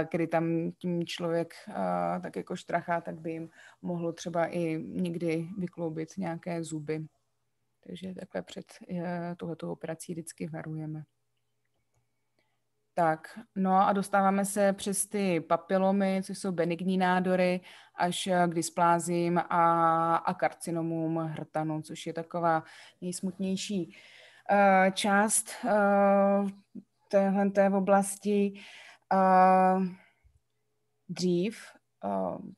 eh, který tam tím člověk eh, tak jako štrachá, tak by jim mohlo třeba i někdy vykloubit nějaké zuby. Takže takhle před tohoto operací vždycky varujeme. Tak, no a dostáváme se přes ty papilomy, což jsou benigní nádory, až eh, k displázím a, a karcinomům hrtanu, což je taková nejsmutnější uh, část uh, téhle té oblasti. Uh, dřív,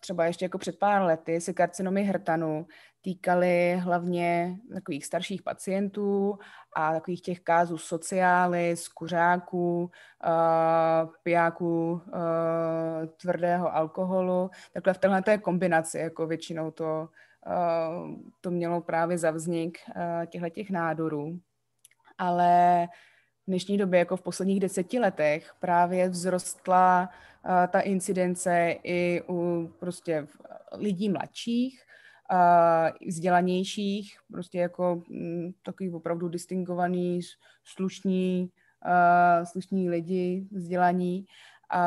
třeba ještě jako před pár lety, se karcinomy hrtanu týkaly hlavně takových starších pacientů a takových těch kázů sociály, kuřáků, eh, pijáků eh, tvrdého alkoholu. Takhle v téhle kombinaci jako většinou to, eh, to mělo právě za vznik těchto těch nádorů. Ale v dnešní době, jako v posledních deseti letech, právě vzrostla ta incidence i u prostě lidí mladších, Eh, vzdělanějších, prostě jako mm, takový opravdu distingovaný, slušní, eh, slušní lidi, vzdělaní, a,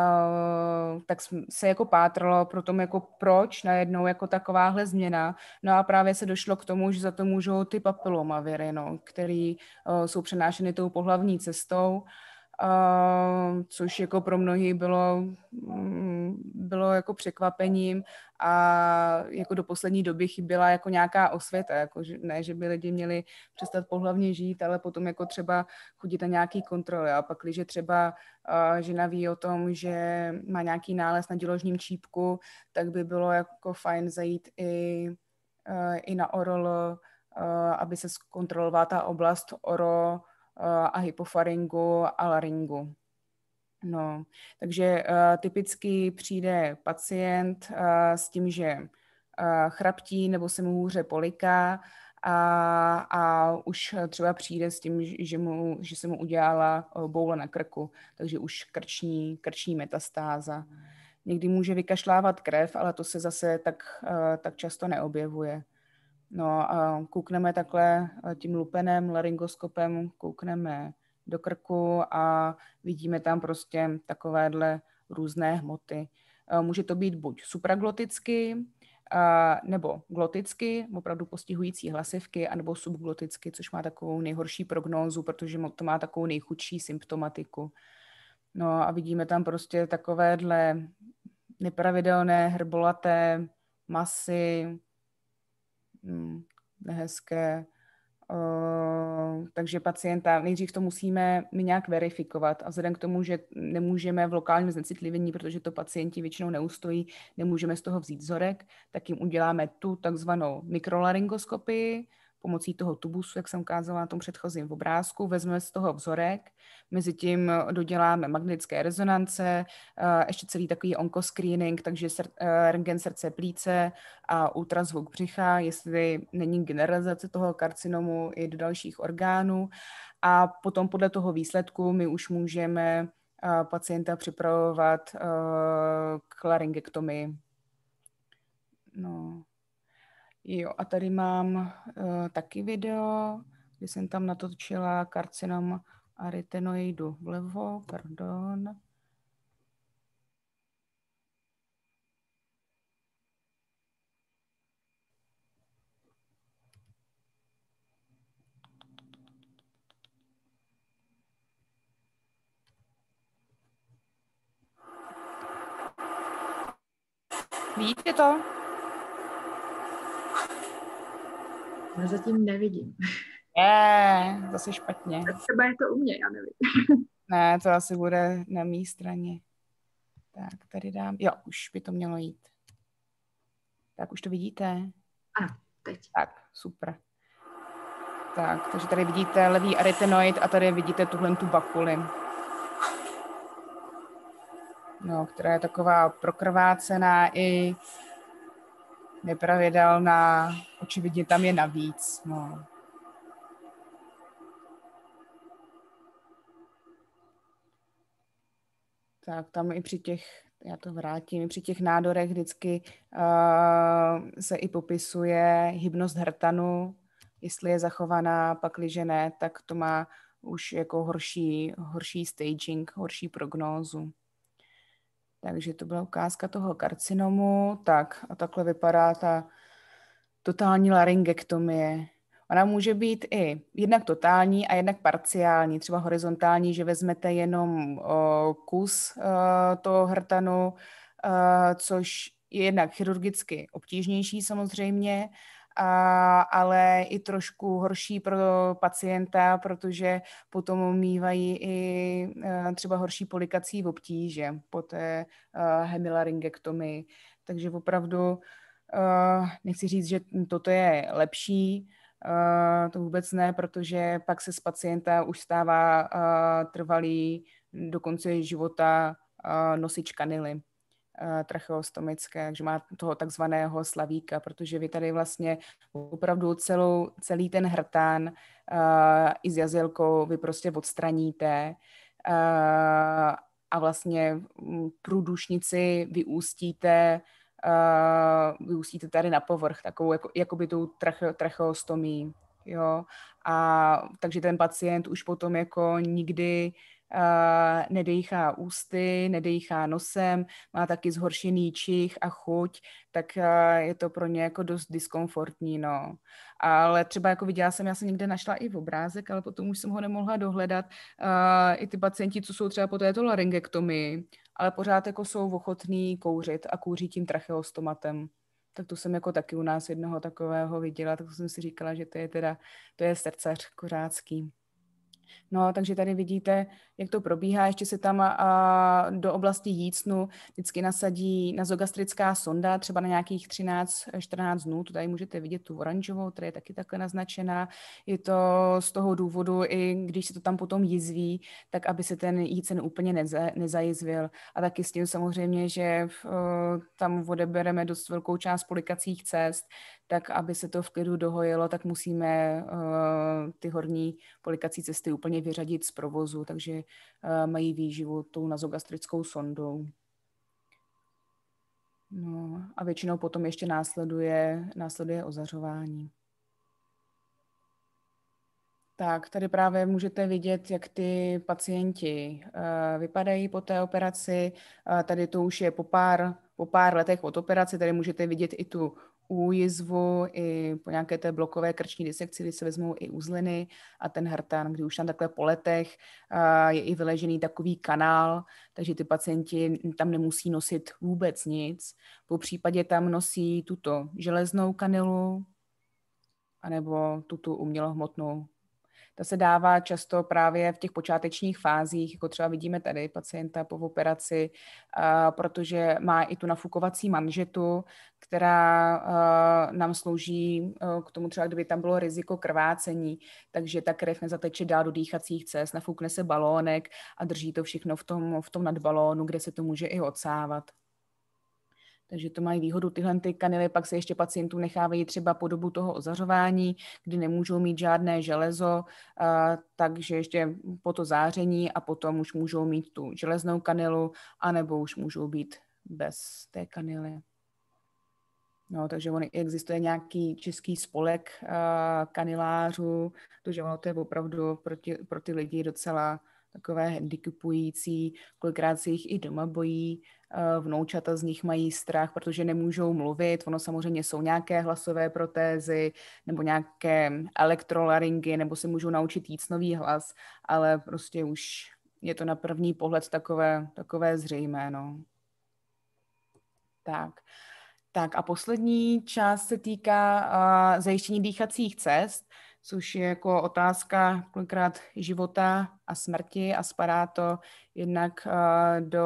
eh, tak se jako pátralo pro tom, jako proč najednou jako takováhle změna. No a právě se došlo k tomu, že za to můžou ty papilomaviry, no, které jsou přenášeny tou pohlavní cestou. Ehm, což jako pro mnohý bylo, mm, bylo jako překvapením a jako do poslední doby chyběla jako nějaká osvěta, jako že, ne, že by lidi měli přestat pohlavně žít, ale potom jako třeba chodit na nějaký kontroly a pak, když třeba eh, žena ví o tom, že má nějaký nález na děložním čípku, tak by bylo jako fajn zajít i, eh, i na ORL, eh, aby se zkontrolovala ta oblast ORO, Eh, a hypofaringu a laringu. No, takže uh, typicky přijde pacient uh, s tím, že uh, chraptí nebo se mu hůře poliká a, a už třeba přijde s tím, že, mu, že se mu udělala boule na krku, takže už krční, krční metastáza. Někdy může vykašlávat krev, ale to se zase tak, uh, tak často neobjevuje. No a koukneme takhle eh, tím lupenem, laryngoskopem, koukneme do krku a vidíme tam prostě takovéhle různé hmoty. Eh, může to být buď supragloticky, eh, nebo gloticky, opravdu postihující hlasivky, anebo subgloticky, což má takovou nejhorší prognózu, protože to má takovou nejchudší symptomatiku. No a vidíme tam prostě takovéhle nepravidelné hrbolaté masy, Mm, nehezké. Uh, takže pacienta nejdřív to musíme my nějak verifikovat a vzhledem k tomu, že nemůžeme v lokálním znecitlivení, protože to pacienti většinou neustojí, nemůžeme z toho vzít vzorek, tak jim uděláme tu takzvanou mikrolaryngoskopii, pomocí toho tubusu, jak jsem ukázala na tom předchozím obrázku. Vezmeme z toho vzorek, mezi tím eh, doděláme magnetické rezonance, eh, ještě celý takový onkoscreening, takže sr- eh, rengen srdce plíce a ultrazvuk břicha, jestli není generalizace toho karcinomu i do dalších orgánů. A potom podle toho výsledku my už můžeme pacienta připravovat k laryngektomii. No. Jo, a tady mám uh, taky video, kde jsem tam natočila karcinom retinoidu vlevo, pardon. Vidíte to? Já zatím nevidím. Ne, to se špatně. Tak třeba je to u mě, já nevím. ne, to asi bude na mý straně. Tak, tady dám. Jo, už by to mělo jít. Tak už to vidíte? Ano, teď. Tak, super. Tak, takže tady vidíte levý aritenoid a tady vidíte tuhle tu bakuli. No, která je taková prokrvácená i nepravidelná, očividně tam je navíc. No. Tak tam i při těch, já to vrátím, i při těch nádorech vždycky uh, se i popisuje hybnost hrtanu, jestli je zachovaná, liže ne, tak to má už jako horší, horší staging, horší prognózu. Takže to byla ukázka toho karcinomu, tak a takhle vypadá ta totální laryngektomie. Ona může být i jednak totální a jednak parciální, třeba horizontální, že vezmete jenom kus o, e, toho hrtanu, e, což je jednak chirurgicky obtížnější samozřejmě, a, ale i trošku horší pro pacienta, protože potom mývají i e, třeba horší polikací v obtíže po té e, hemilaryngektomii. Takže opravdu e, nechci říct, že toto je lepší, to vůbec ne, protože pak se z pacienta už stává trvalý do konce života nosič kanily. Eh, tracheostomické, takže má toho takzvaného slavíka, protože vy tady vlastně opravdu celou, celý ten hrtán uh, eh, i s jazilkou vy prostě odstraníte uh, a vlastně průdušnici vyústíte uh, vyústíte tady na povrch, takovou jako, jakoby tu trache, tracheostomii. jo, a takže ten pacient už potom jako nikdy uh, nedejchá ústy, nedejchá nosem, má taky zhoršený čich a chuť, tak je to pro ně jako dost diskomfortní, no. Ale třeba jako viděla jsem, já jsem někde našla i v obrázek, ale potom už jsem ho nemohla dohledat, i ty pacienti, co jsou třeba po této laryngektomii, ale pořád jako jsou ochotní kouřit a kouří tím tracheostomatem tak to jsem jako taky u nás jednoho takového viděla, tak jsem si říkala, že to je teda, to je srdcař kořácký. No, takže tady vidíte, jak to probíhá. Ještě se tam a, do oblasti jícnu vždycky nasadí nazogastrická sonda, třeba na nějakých 13-14 dnů. Tu tady můžete vidět tu oranžovou, která je taky takhle naznačená. Je to z toho důvodu, i když se to tam potom jizví, tak aby se ten jícen úplně neza, nezajizvil. A taky s tím samozřejmě, že v, eh, tam odebereme dost velkou část polikacích cest, tak aby se to v klidu dohojilo, tak musíme uh, ty horní polikací cesty úplně vyřadit z provozu, takže uh, mají výživu tou nazogastrickou sondou. No a většinou potom ještě následuje, následuje ozařování. Tak, tady právě můžete vidět, jak ty pacienti uh, vypadají po té operaci. Uh, tady to už je po pár, po pár letech od operace, tady můžete vidět i tu újizvu i po nějaké té blokové krční disekci, kdy se vezmou i uzliny a ten hrtan, kdy už tam takhle po letech je i vyležený takový kanál, takže ty pacienti tam nemusí nosit vůbec nic. Po případě tam nosí tuto železnou kanilu anebo tuto umělohmotnou ta se dává často právě v těch počátečních fázích, jako třeba vidíme tady pacienta po operaci, protože má i tu nafukovací manžetu, která nám slouží k tomu třeba, kdyby tam bylo riziko krvácení, takže ta krev nezateče dál do dýchacích cest, nafukne se balónek a drží to všechno v tom, v tom nadbalónu, kde se to může i odsávat. Takže to mají výhodu. Tyhle ty kanily pak se ještě pacientů nechávají třeba po dobu toho ozařování, kdy nemůžou mít žádné železo, takže ještě po to záření a potom už můžou mít tu železnou kanilu, anebo už můžou být bez té kanily. No, takže on, existuje nějaký český spolek kanilářů, protože ono to je opravdu pro, ti, pro ty lidi docela takové handicapující, kolikrát se jich i doma bojí, eh, vnoučata z nich mají strach, protože nemůžou mluvit, ono samozřejmě jsou nějaké hlasové protézy nebo nějaké elektrolaringy, nebo se můžou naučit nový hlas, ale prostě už je to na první pohled takové, takové zřejmé, no. Tak. Tak a poslední část se týká uh, zajištění dýchacích cest. Uh, což je jako otázka kolikrát života a smrti a spadá to jednak eh, do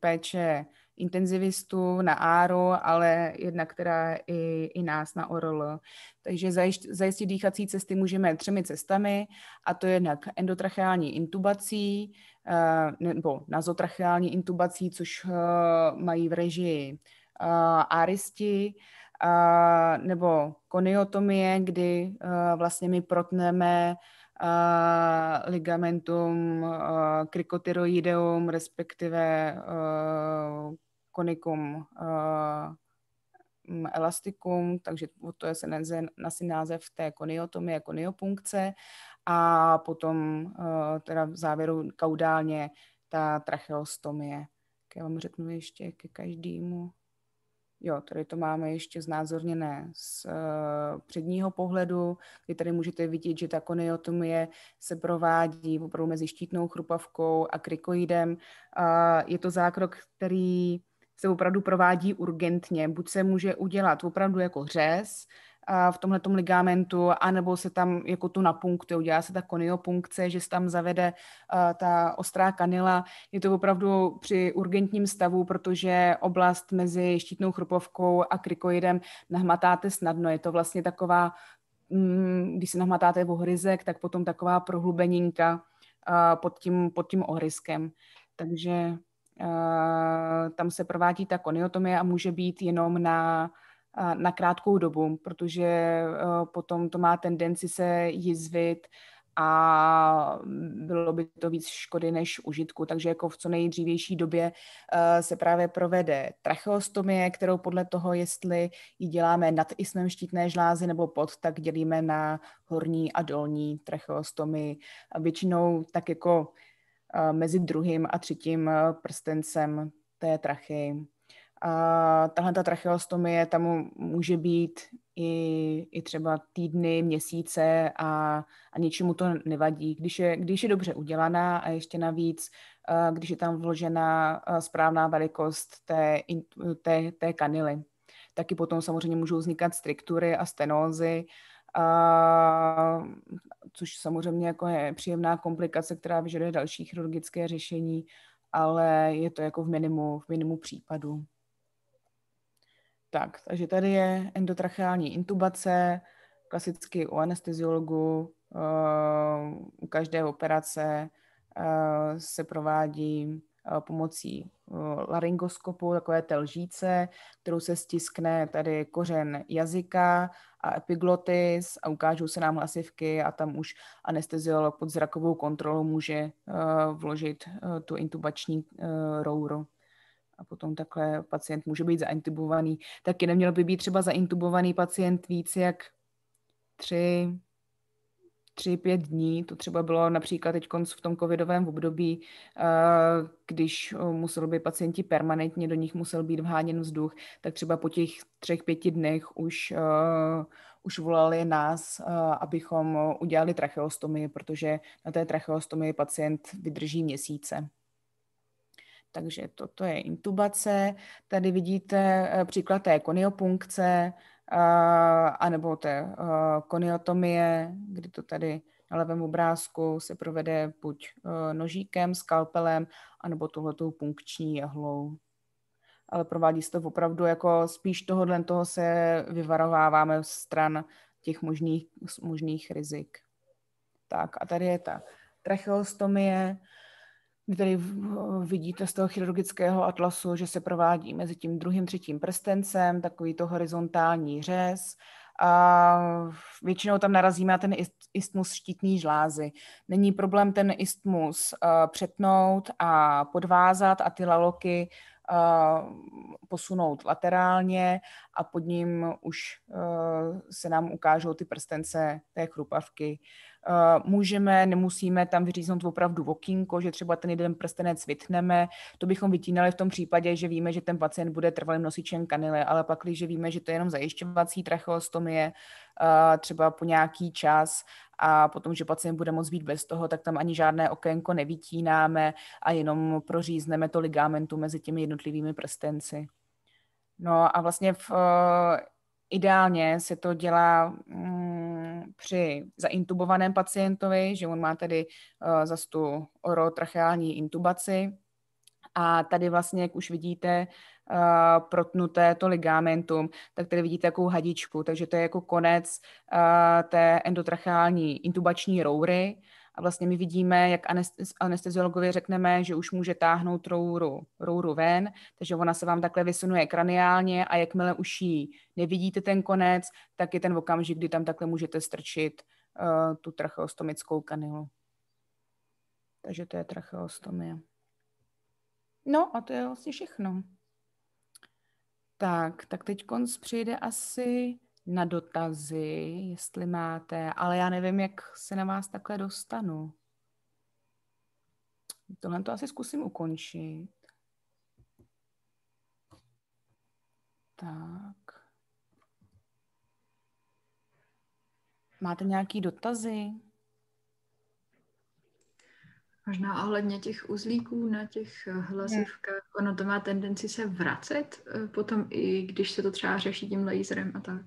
péče intenzivistů na áru, ale jednak která i, i nás na ORL. Takže zajišť, zajistit dýchací cesty můžeme třemi cestami, a to jednak endotracheální intubací eh, nebo nazotracheální intubací, což eh, mají v režii aristi, a, nebo koniotomie, kdy a, eh, vlastně my protneme a, eh, ligamentum a, eh, krikotyroideum, respektive a, konikum a, mm, elastikum, takže to je asi název té koniotomie, koniopunkce a potom teda v závěru kaudálně ta tracheostomie. Tak já vám řeknu ještě ke každému. Jo, tady to máme ještě znázorněné z uh, předního pohledu, kdy tady můžete vidět, že ta koniotomie se provádí opravdu mezi štítnou chrupavkou a krikoidem. Uh, je to zákrok, který se opravdu provádí urgentně. Buď se může udělat opravdu jako řez, v tomhle ligamentu, anebo se tam jako tu napunktuje, udělá se ta koniopunkce, že se tam zavede eh, ta ostrá kanila. Je to opravdu při urgentním stavu, protože oblast mezi štítnou chrupovkou a krikoidem nahmatáte snadno. Je to vlastně taková, mm, když se nahmatáte v ohryzek, tak potom taková prohlubeninka eh, pod tím, pod tím ohryzkem. Takže eh, tam se provádí ta koniotomie a může být jenom na na krátkou dobu, protože eh, potom to má tendenci se jizvit a bylo by to víc škody než užitku. Takže jako v co nejdřívější době eh, se právě provede tracheostomie, kterou podle toho, jestli ji děláme nad ismem štítné žlázy nebo pod, tak dělíme na horní a dolní tracheostomii. Většinou tak jako eh, mezi druhým a třetím prstencem té trachy a tahle ta tracheostomie tam může být i, i třeba týdny, měsíce a, a ničemu to nevadí. Když je, když je dobře udělaná a ještě navíc, když je tam vložena správná velikost té, té, té kanily. Taky potom samozřejmě můžou vznikat struktury a stenózy, a, což samozřejmě jako je příjemná komplikace, která vyžaduje další chirurgické řešení, ale je to jako v minimu, v minimu případu. Tak, takže tady je endotracheální intubace, klasicky u anesteziologu, eh, u každé operace eh, se provádí eh, pomocí laryngoskopu, takové té lžíce, kterou se stiskne tady kořen jazyka a epiglotis a ukážou se nám hlasivky a tam už anesteziolog pod zrakovou kontrolou může vložit tu intubační rouru a potom takhle pacient může být zaintubovaný. Taky neměl by být třeba zaintubovaný pacient víc jak tři, tři, pět dní. To třeba bylo například teď v tom covidovém období, eh, když eh, musel by pacienti permanentně, do nich musel být vháněn vzduch, tak třeba po těch třech, pěti dnech už, eh, už volali nás, abychom udělali tracheostomii, protože na té tracheostomii pacient vydrží měsíce. Takže toto je intubace. Tady vidíte eh, příklad té koniopunkce, eh, anebo té eh, koniotomie, kdy to tady na levém obrázku se provede buď nožíkem, skalpelem, anebo tohletou punkční jehlou. Ale provádí se to opravdu jako spíš tohohle toho se vyvarováváme stran těch možných, možných rizik. Tak a tady je ta tracheostomie, vy tady eh, vidíte z toho chirurgického atlasu, že se provádí mezi tím druhým, třetím prstencem, takový to horizontální řez a většinou tam narazíme na ten istmus štítní žlázy. Není problém ten istmus eh, přetnout a podvázat a ty laloky eh, posunout laterálně a pod ním už se nám ukážou ty prstence té chrupavky. Eh, můžeme, nemusíme tam vyříznout opravdu vokinko, že třeba ten jeden prstenec vytneme, to bychom vytínali v tom případě, že víme, že ten pacient bude trvalým nosičem kanily, ale pak, když víme, že to je jenom zajišťovací tracheostomie, eh, třeba po nějaký čas a potom, že pacient bude moc být bez toho, tak tam ani žádné okénko nevytínáme a jenom prořízneme to ligamentu mezi těmi jednotlivými prstenci. No a vlastně v, eh, ideálně se to dělá mm, při zaintubovaném pacientovi, že on má tedy eh, zase tu orotracheální intubaci, a tady vlastně, jak už vidíte, uh, protnuté to ligamentum, tak tady vidíte takovou hadičku, takže to je jako konec uh, té endotracheální intubační roury a vlastně my vidíme, jak anesteziologovi řekneme, že už může táhnout rouru, rouru ven, takže ona se vám takhle vysunuje kraniálně a jakmile už jí nevidíte ten konec, tak je ten okamžik, kdy tam takhle můžete strčit uh, tu tracheostomickou kanilu. Takže to je tracheostomie. No a to je vlastně všechno. Tak, tak teď konc přijde asi na dotazy, jestli máte, ale já nevím, jak se na vás takhle dostanu. Tohle to asi zkusím ukončit. Tak. Máte nějaký dotazy? Možná ohledně těch uzlíků na těch eh, hlasivkách, ono to má tendenci se vracet eh, potom i když se to třeba řeší tím laserem a tak.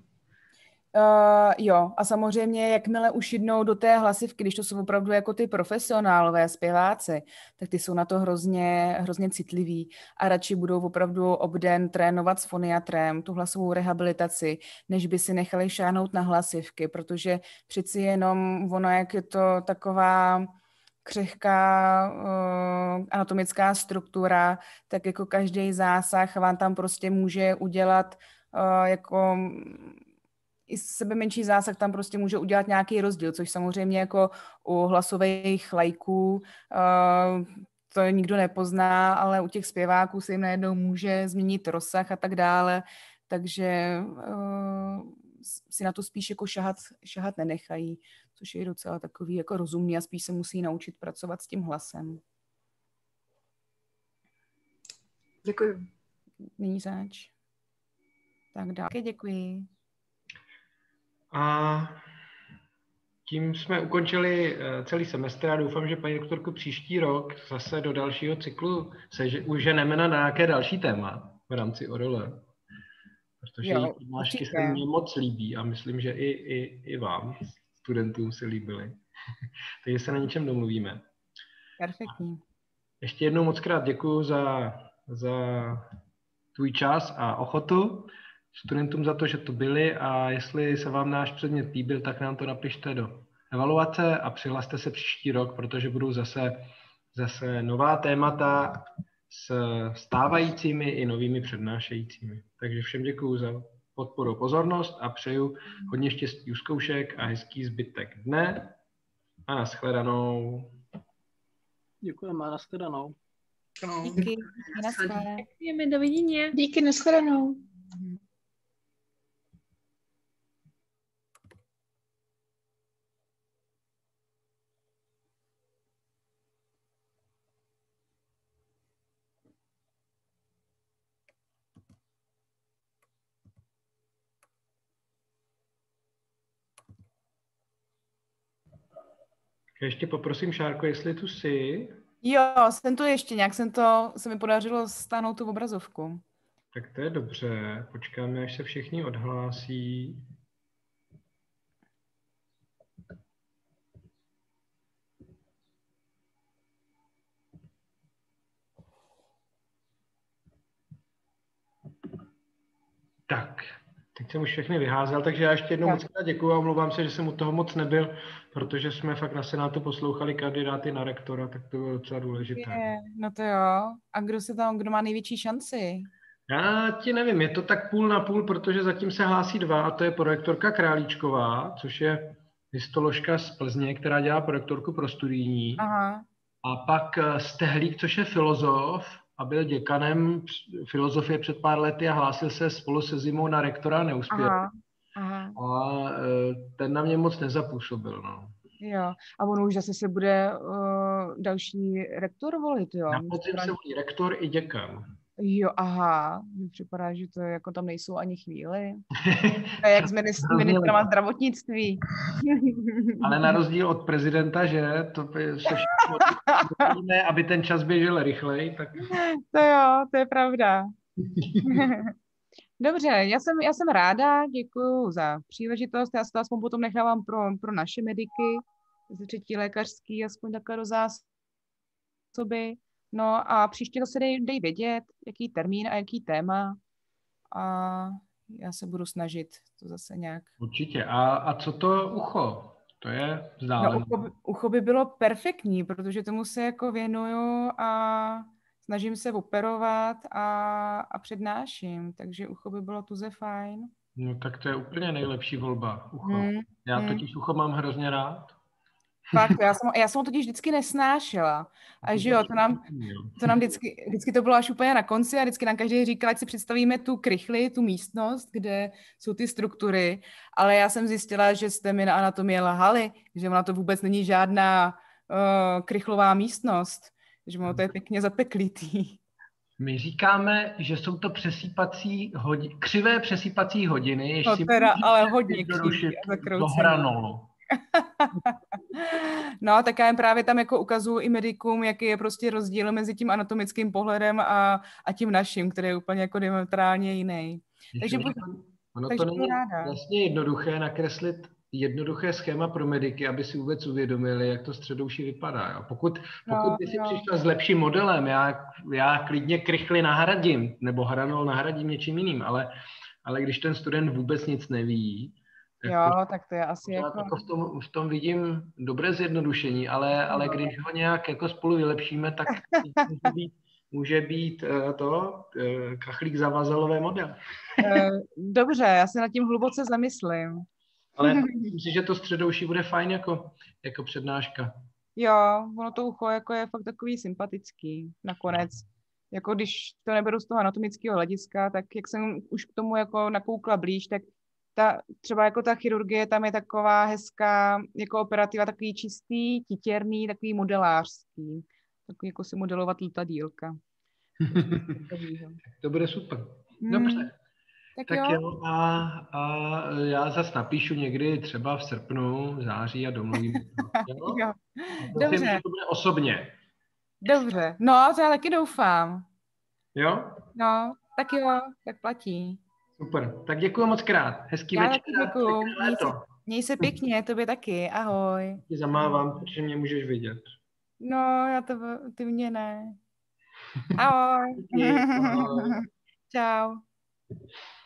Uh, jo, a samozřejmě, jakmile už jednou do té hlasivky, když to jsou opravdu jako ty profesionálové zpěváci, tak ty jsou na to hrozně, hrozně citliví a radši budou opravdu obden trénovat s foniatrem tu hlasovou rehabilitaci, než by si nechali šánout na hlasivky, protože přeci jenom ono, jak je to taková křehká uh, anatomická struktura, tak jako každý zásah vám tam prostě může udělat uh, jako i sebe menší zásah tam prostě může udělat nějaký rozdíl, což samozřejmě jako u hlasových lajků uh, to nikdo nepozná, ale u těch zpěváků se jim najednou může změnit rozsah a tak dále, takže uh, si na to spíš jako šahat, šahat nenechají, což je docela takový jako rozumný a spíš se musí naučit pracovat s tím hlasem. Děkuji. Není zač. Tak dále. Děkuji. A tím jsme ukončili eh, celý semestr a doufám, že paní doktorku příští rok zase do dalšího cyklu se uženeme na nějaké další téma v rámci Orole. Protože jo, přednášky se mně moc líbí a myslím, že i, i, i vám, studentům, se líbily. Takže se na něčem domluvíme. Perfektní. Ještě jednou moc krát děkuji za, za tvůj čas a ochotu studentům za to, že tu byli a jestli se vám náš předmět líbil, tak nám to napište do evaluace a přihlaste se příští rok, protože budou zase, zase nová témata s stávajícími i novými přednášejícími. Takže všem děkuji za podporu pozornost a přeju hodně štěstí u zkoušek a hezký zbytek dne a nashledanou. Děkujeme a nashledanou. Díky. Díky. Nashledanou. Děkujeme, dovidění. Díky, nashledanou. Já ještě poprosím, Šárko, jestli tu jsi. Jo, jsem tu ještě nějak, jsem to, se mi podařilo stáhnout tu obrazovku. Tak to je dobře, počkáme, až se všichni odhlásí. Tak, Teď jsem už všechny vyházel, takže já ještě jednou moc děkuji a omlouvám se, že jsem u toho moc nebyl, protože jsme fakt na Senátu poslouchali kandidáty na rektora, tak to bylo docela důležité. Je, no to jo. A kdo se tam, kdo má největší šanci? Já ti nevím, je to tak půl na půl, protože zatím se hlásí dva a to je projektorka Králíčková, což je histoložka z Plzně, která dělá projektorku pro studijní. Aha. A pak eh, Stehlík, což je filozof, a byl děkanem filozofie před pár lety a hlásil se spolu se Zimou na rektora neuspěl. Aha, aha. A e, ten na mě moc nezapůsobil. No. Jo. A on už zase se bude uh, další rektor volit, jo? Na podzim se volí rektor i děkan. Jo, aha, mi připadá, že to jako tam nejsou ani chvíli. To je jak s ministr, ministrama zdravotnictví. Ale na rozdíl od prezidenta, že to by se všechno aby ten čas běžel rychleji. Tak... To jo, to je pravda. Dobře, já jsem, já jsem ráda, děkuji za příležitost. Já se to aspoň potom nechávám pro, pro naše mediky, ze třetí lékařský, aspoň takhle do zásoby. No a příště zase dej, dej vědět, jaký termín a jaký téma a já se budu snažit to zase nějak. Určitě. A, a co to ucho? To je no, vzdálené. No, ucho, ucho by bylo perfektní, protože tomu se jako věnuju a snažím se operovat a, a přednáším, takže ucho by bylo tuze fajn. No tak to je úplně nejlepší volba, ucho. Hmm. Já mm. totiž ucho mám hrozně rád. Fakt, já jsem, já jsem ho totiž vždycky nesnášela. A že jo, to nám, to nám vždycky, vždycky to bylo až úplně na konci a vždycky nám každý říkal, ať si představíme tu krychli, tu místnost, kde jsou ty struktury, ale já jsem zjistila, že jste mi na anatomie lhali, že ona to vůbec není žádná uh, krychlová místnost, že ono to je pěkně zapeklitý. My říkáme, že jsou to přesýpací hodiny, křivé přesýpací hodiny, ještě no teda, ale hodně křivé, do hranolu. no, tak já jim právě tam jako ukazuju i medikům, jaký je prostě rozdíl mezi tím anatomickým pohledem a, a tím naším, který je úplně jako diametrálně jiný. Takže budu, ono to není vlastně jednoduché nakreslit jednoduché schéma pro mediky, aby si vůbec uvědomili, jak to středouší vypadá. Jo. Pokud, no, pokud no, by si no. přišla s lepším modelem, já, já klidně krychly nahradím, nebo hranol nahradím něčím jiným, ale, ale když ten student vůbec nic neví, jako jo, tak to je asi jako... jako v, tom, v tom vidím dobré zjednodušení, ale, ale no. když ho nějak jako spolu vylepšíme, tak může být, může být eh, to eh, kachlík zavazelové model. Eh, dobře, já se nad tím hluboce zamyslím. Ale myslím si, že to středouší bude fajn jako, jako přednáška. Jo, ono to ucho jako je fakt takový sympatický nakonec. Jako když to neberu z toho anatomického hlediska, tak jak jsem už k tomu jako nakoukla blíž, tak ta, třeba jako ta chirurgie tam je taková hezká, jako operativa, takový čistý, titěrný, takový modelářský. Takový jako si modelovat dílka. to bude super. Hmm, Dobře. Tak, tak jo. jo a, a já zas napíšu někdy třeba v srpnu, v září a domluvím. jo? jo. Dobře. Myslím, to bude osobně. Dobře. No, to já taky doufám. Jo? No, tak jo, tak platí. Super, tak děkuji moc krát. Hezký Já večer. Děkuji. Měj se, měj se pěkně, hm. tobě taky. Ahoj. Ti zamávám, protože mě můžeš vidět. No, já to, ty mě ne. Ahoj. Ahoj. Ciao.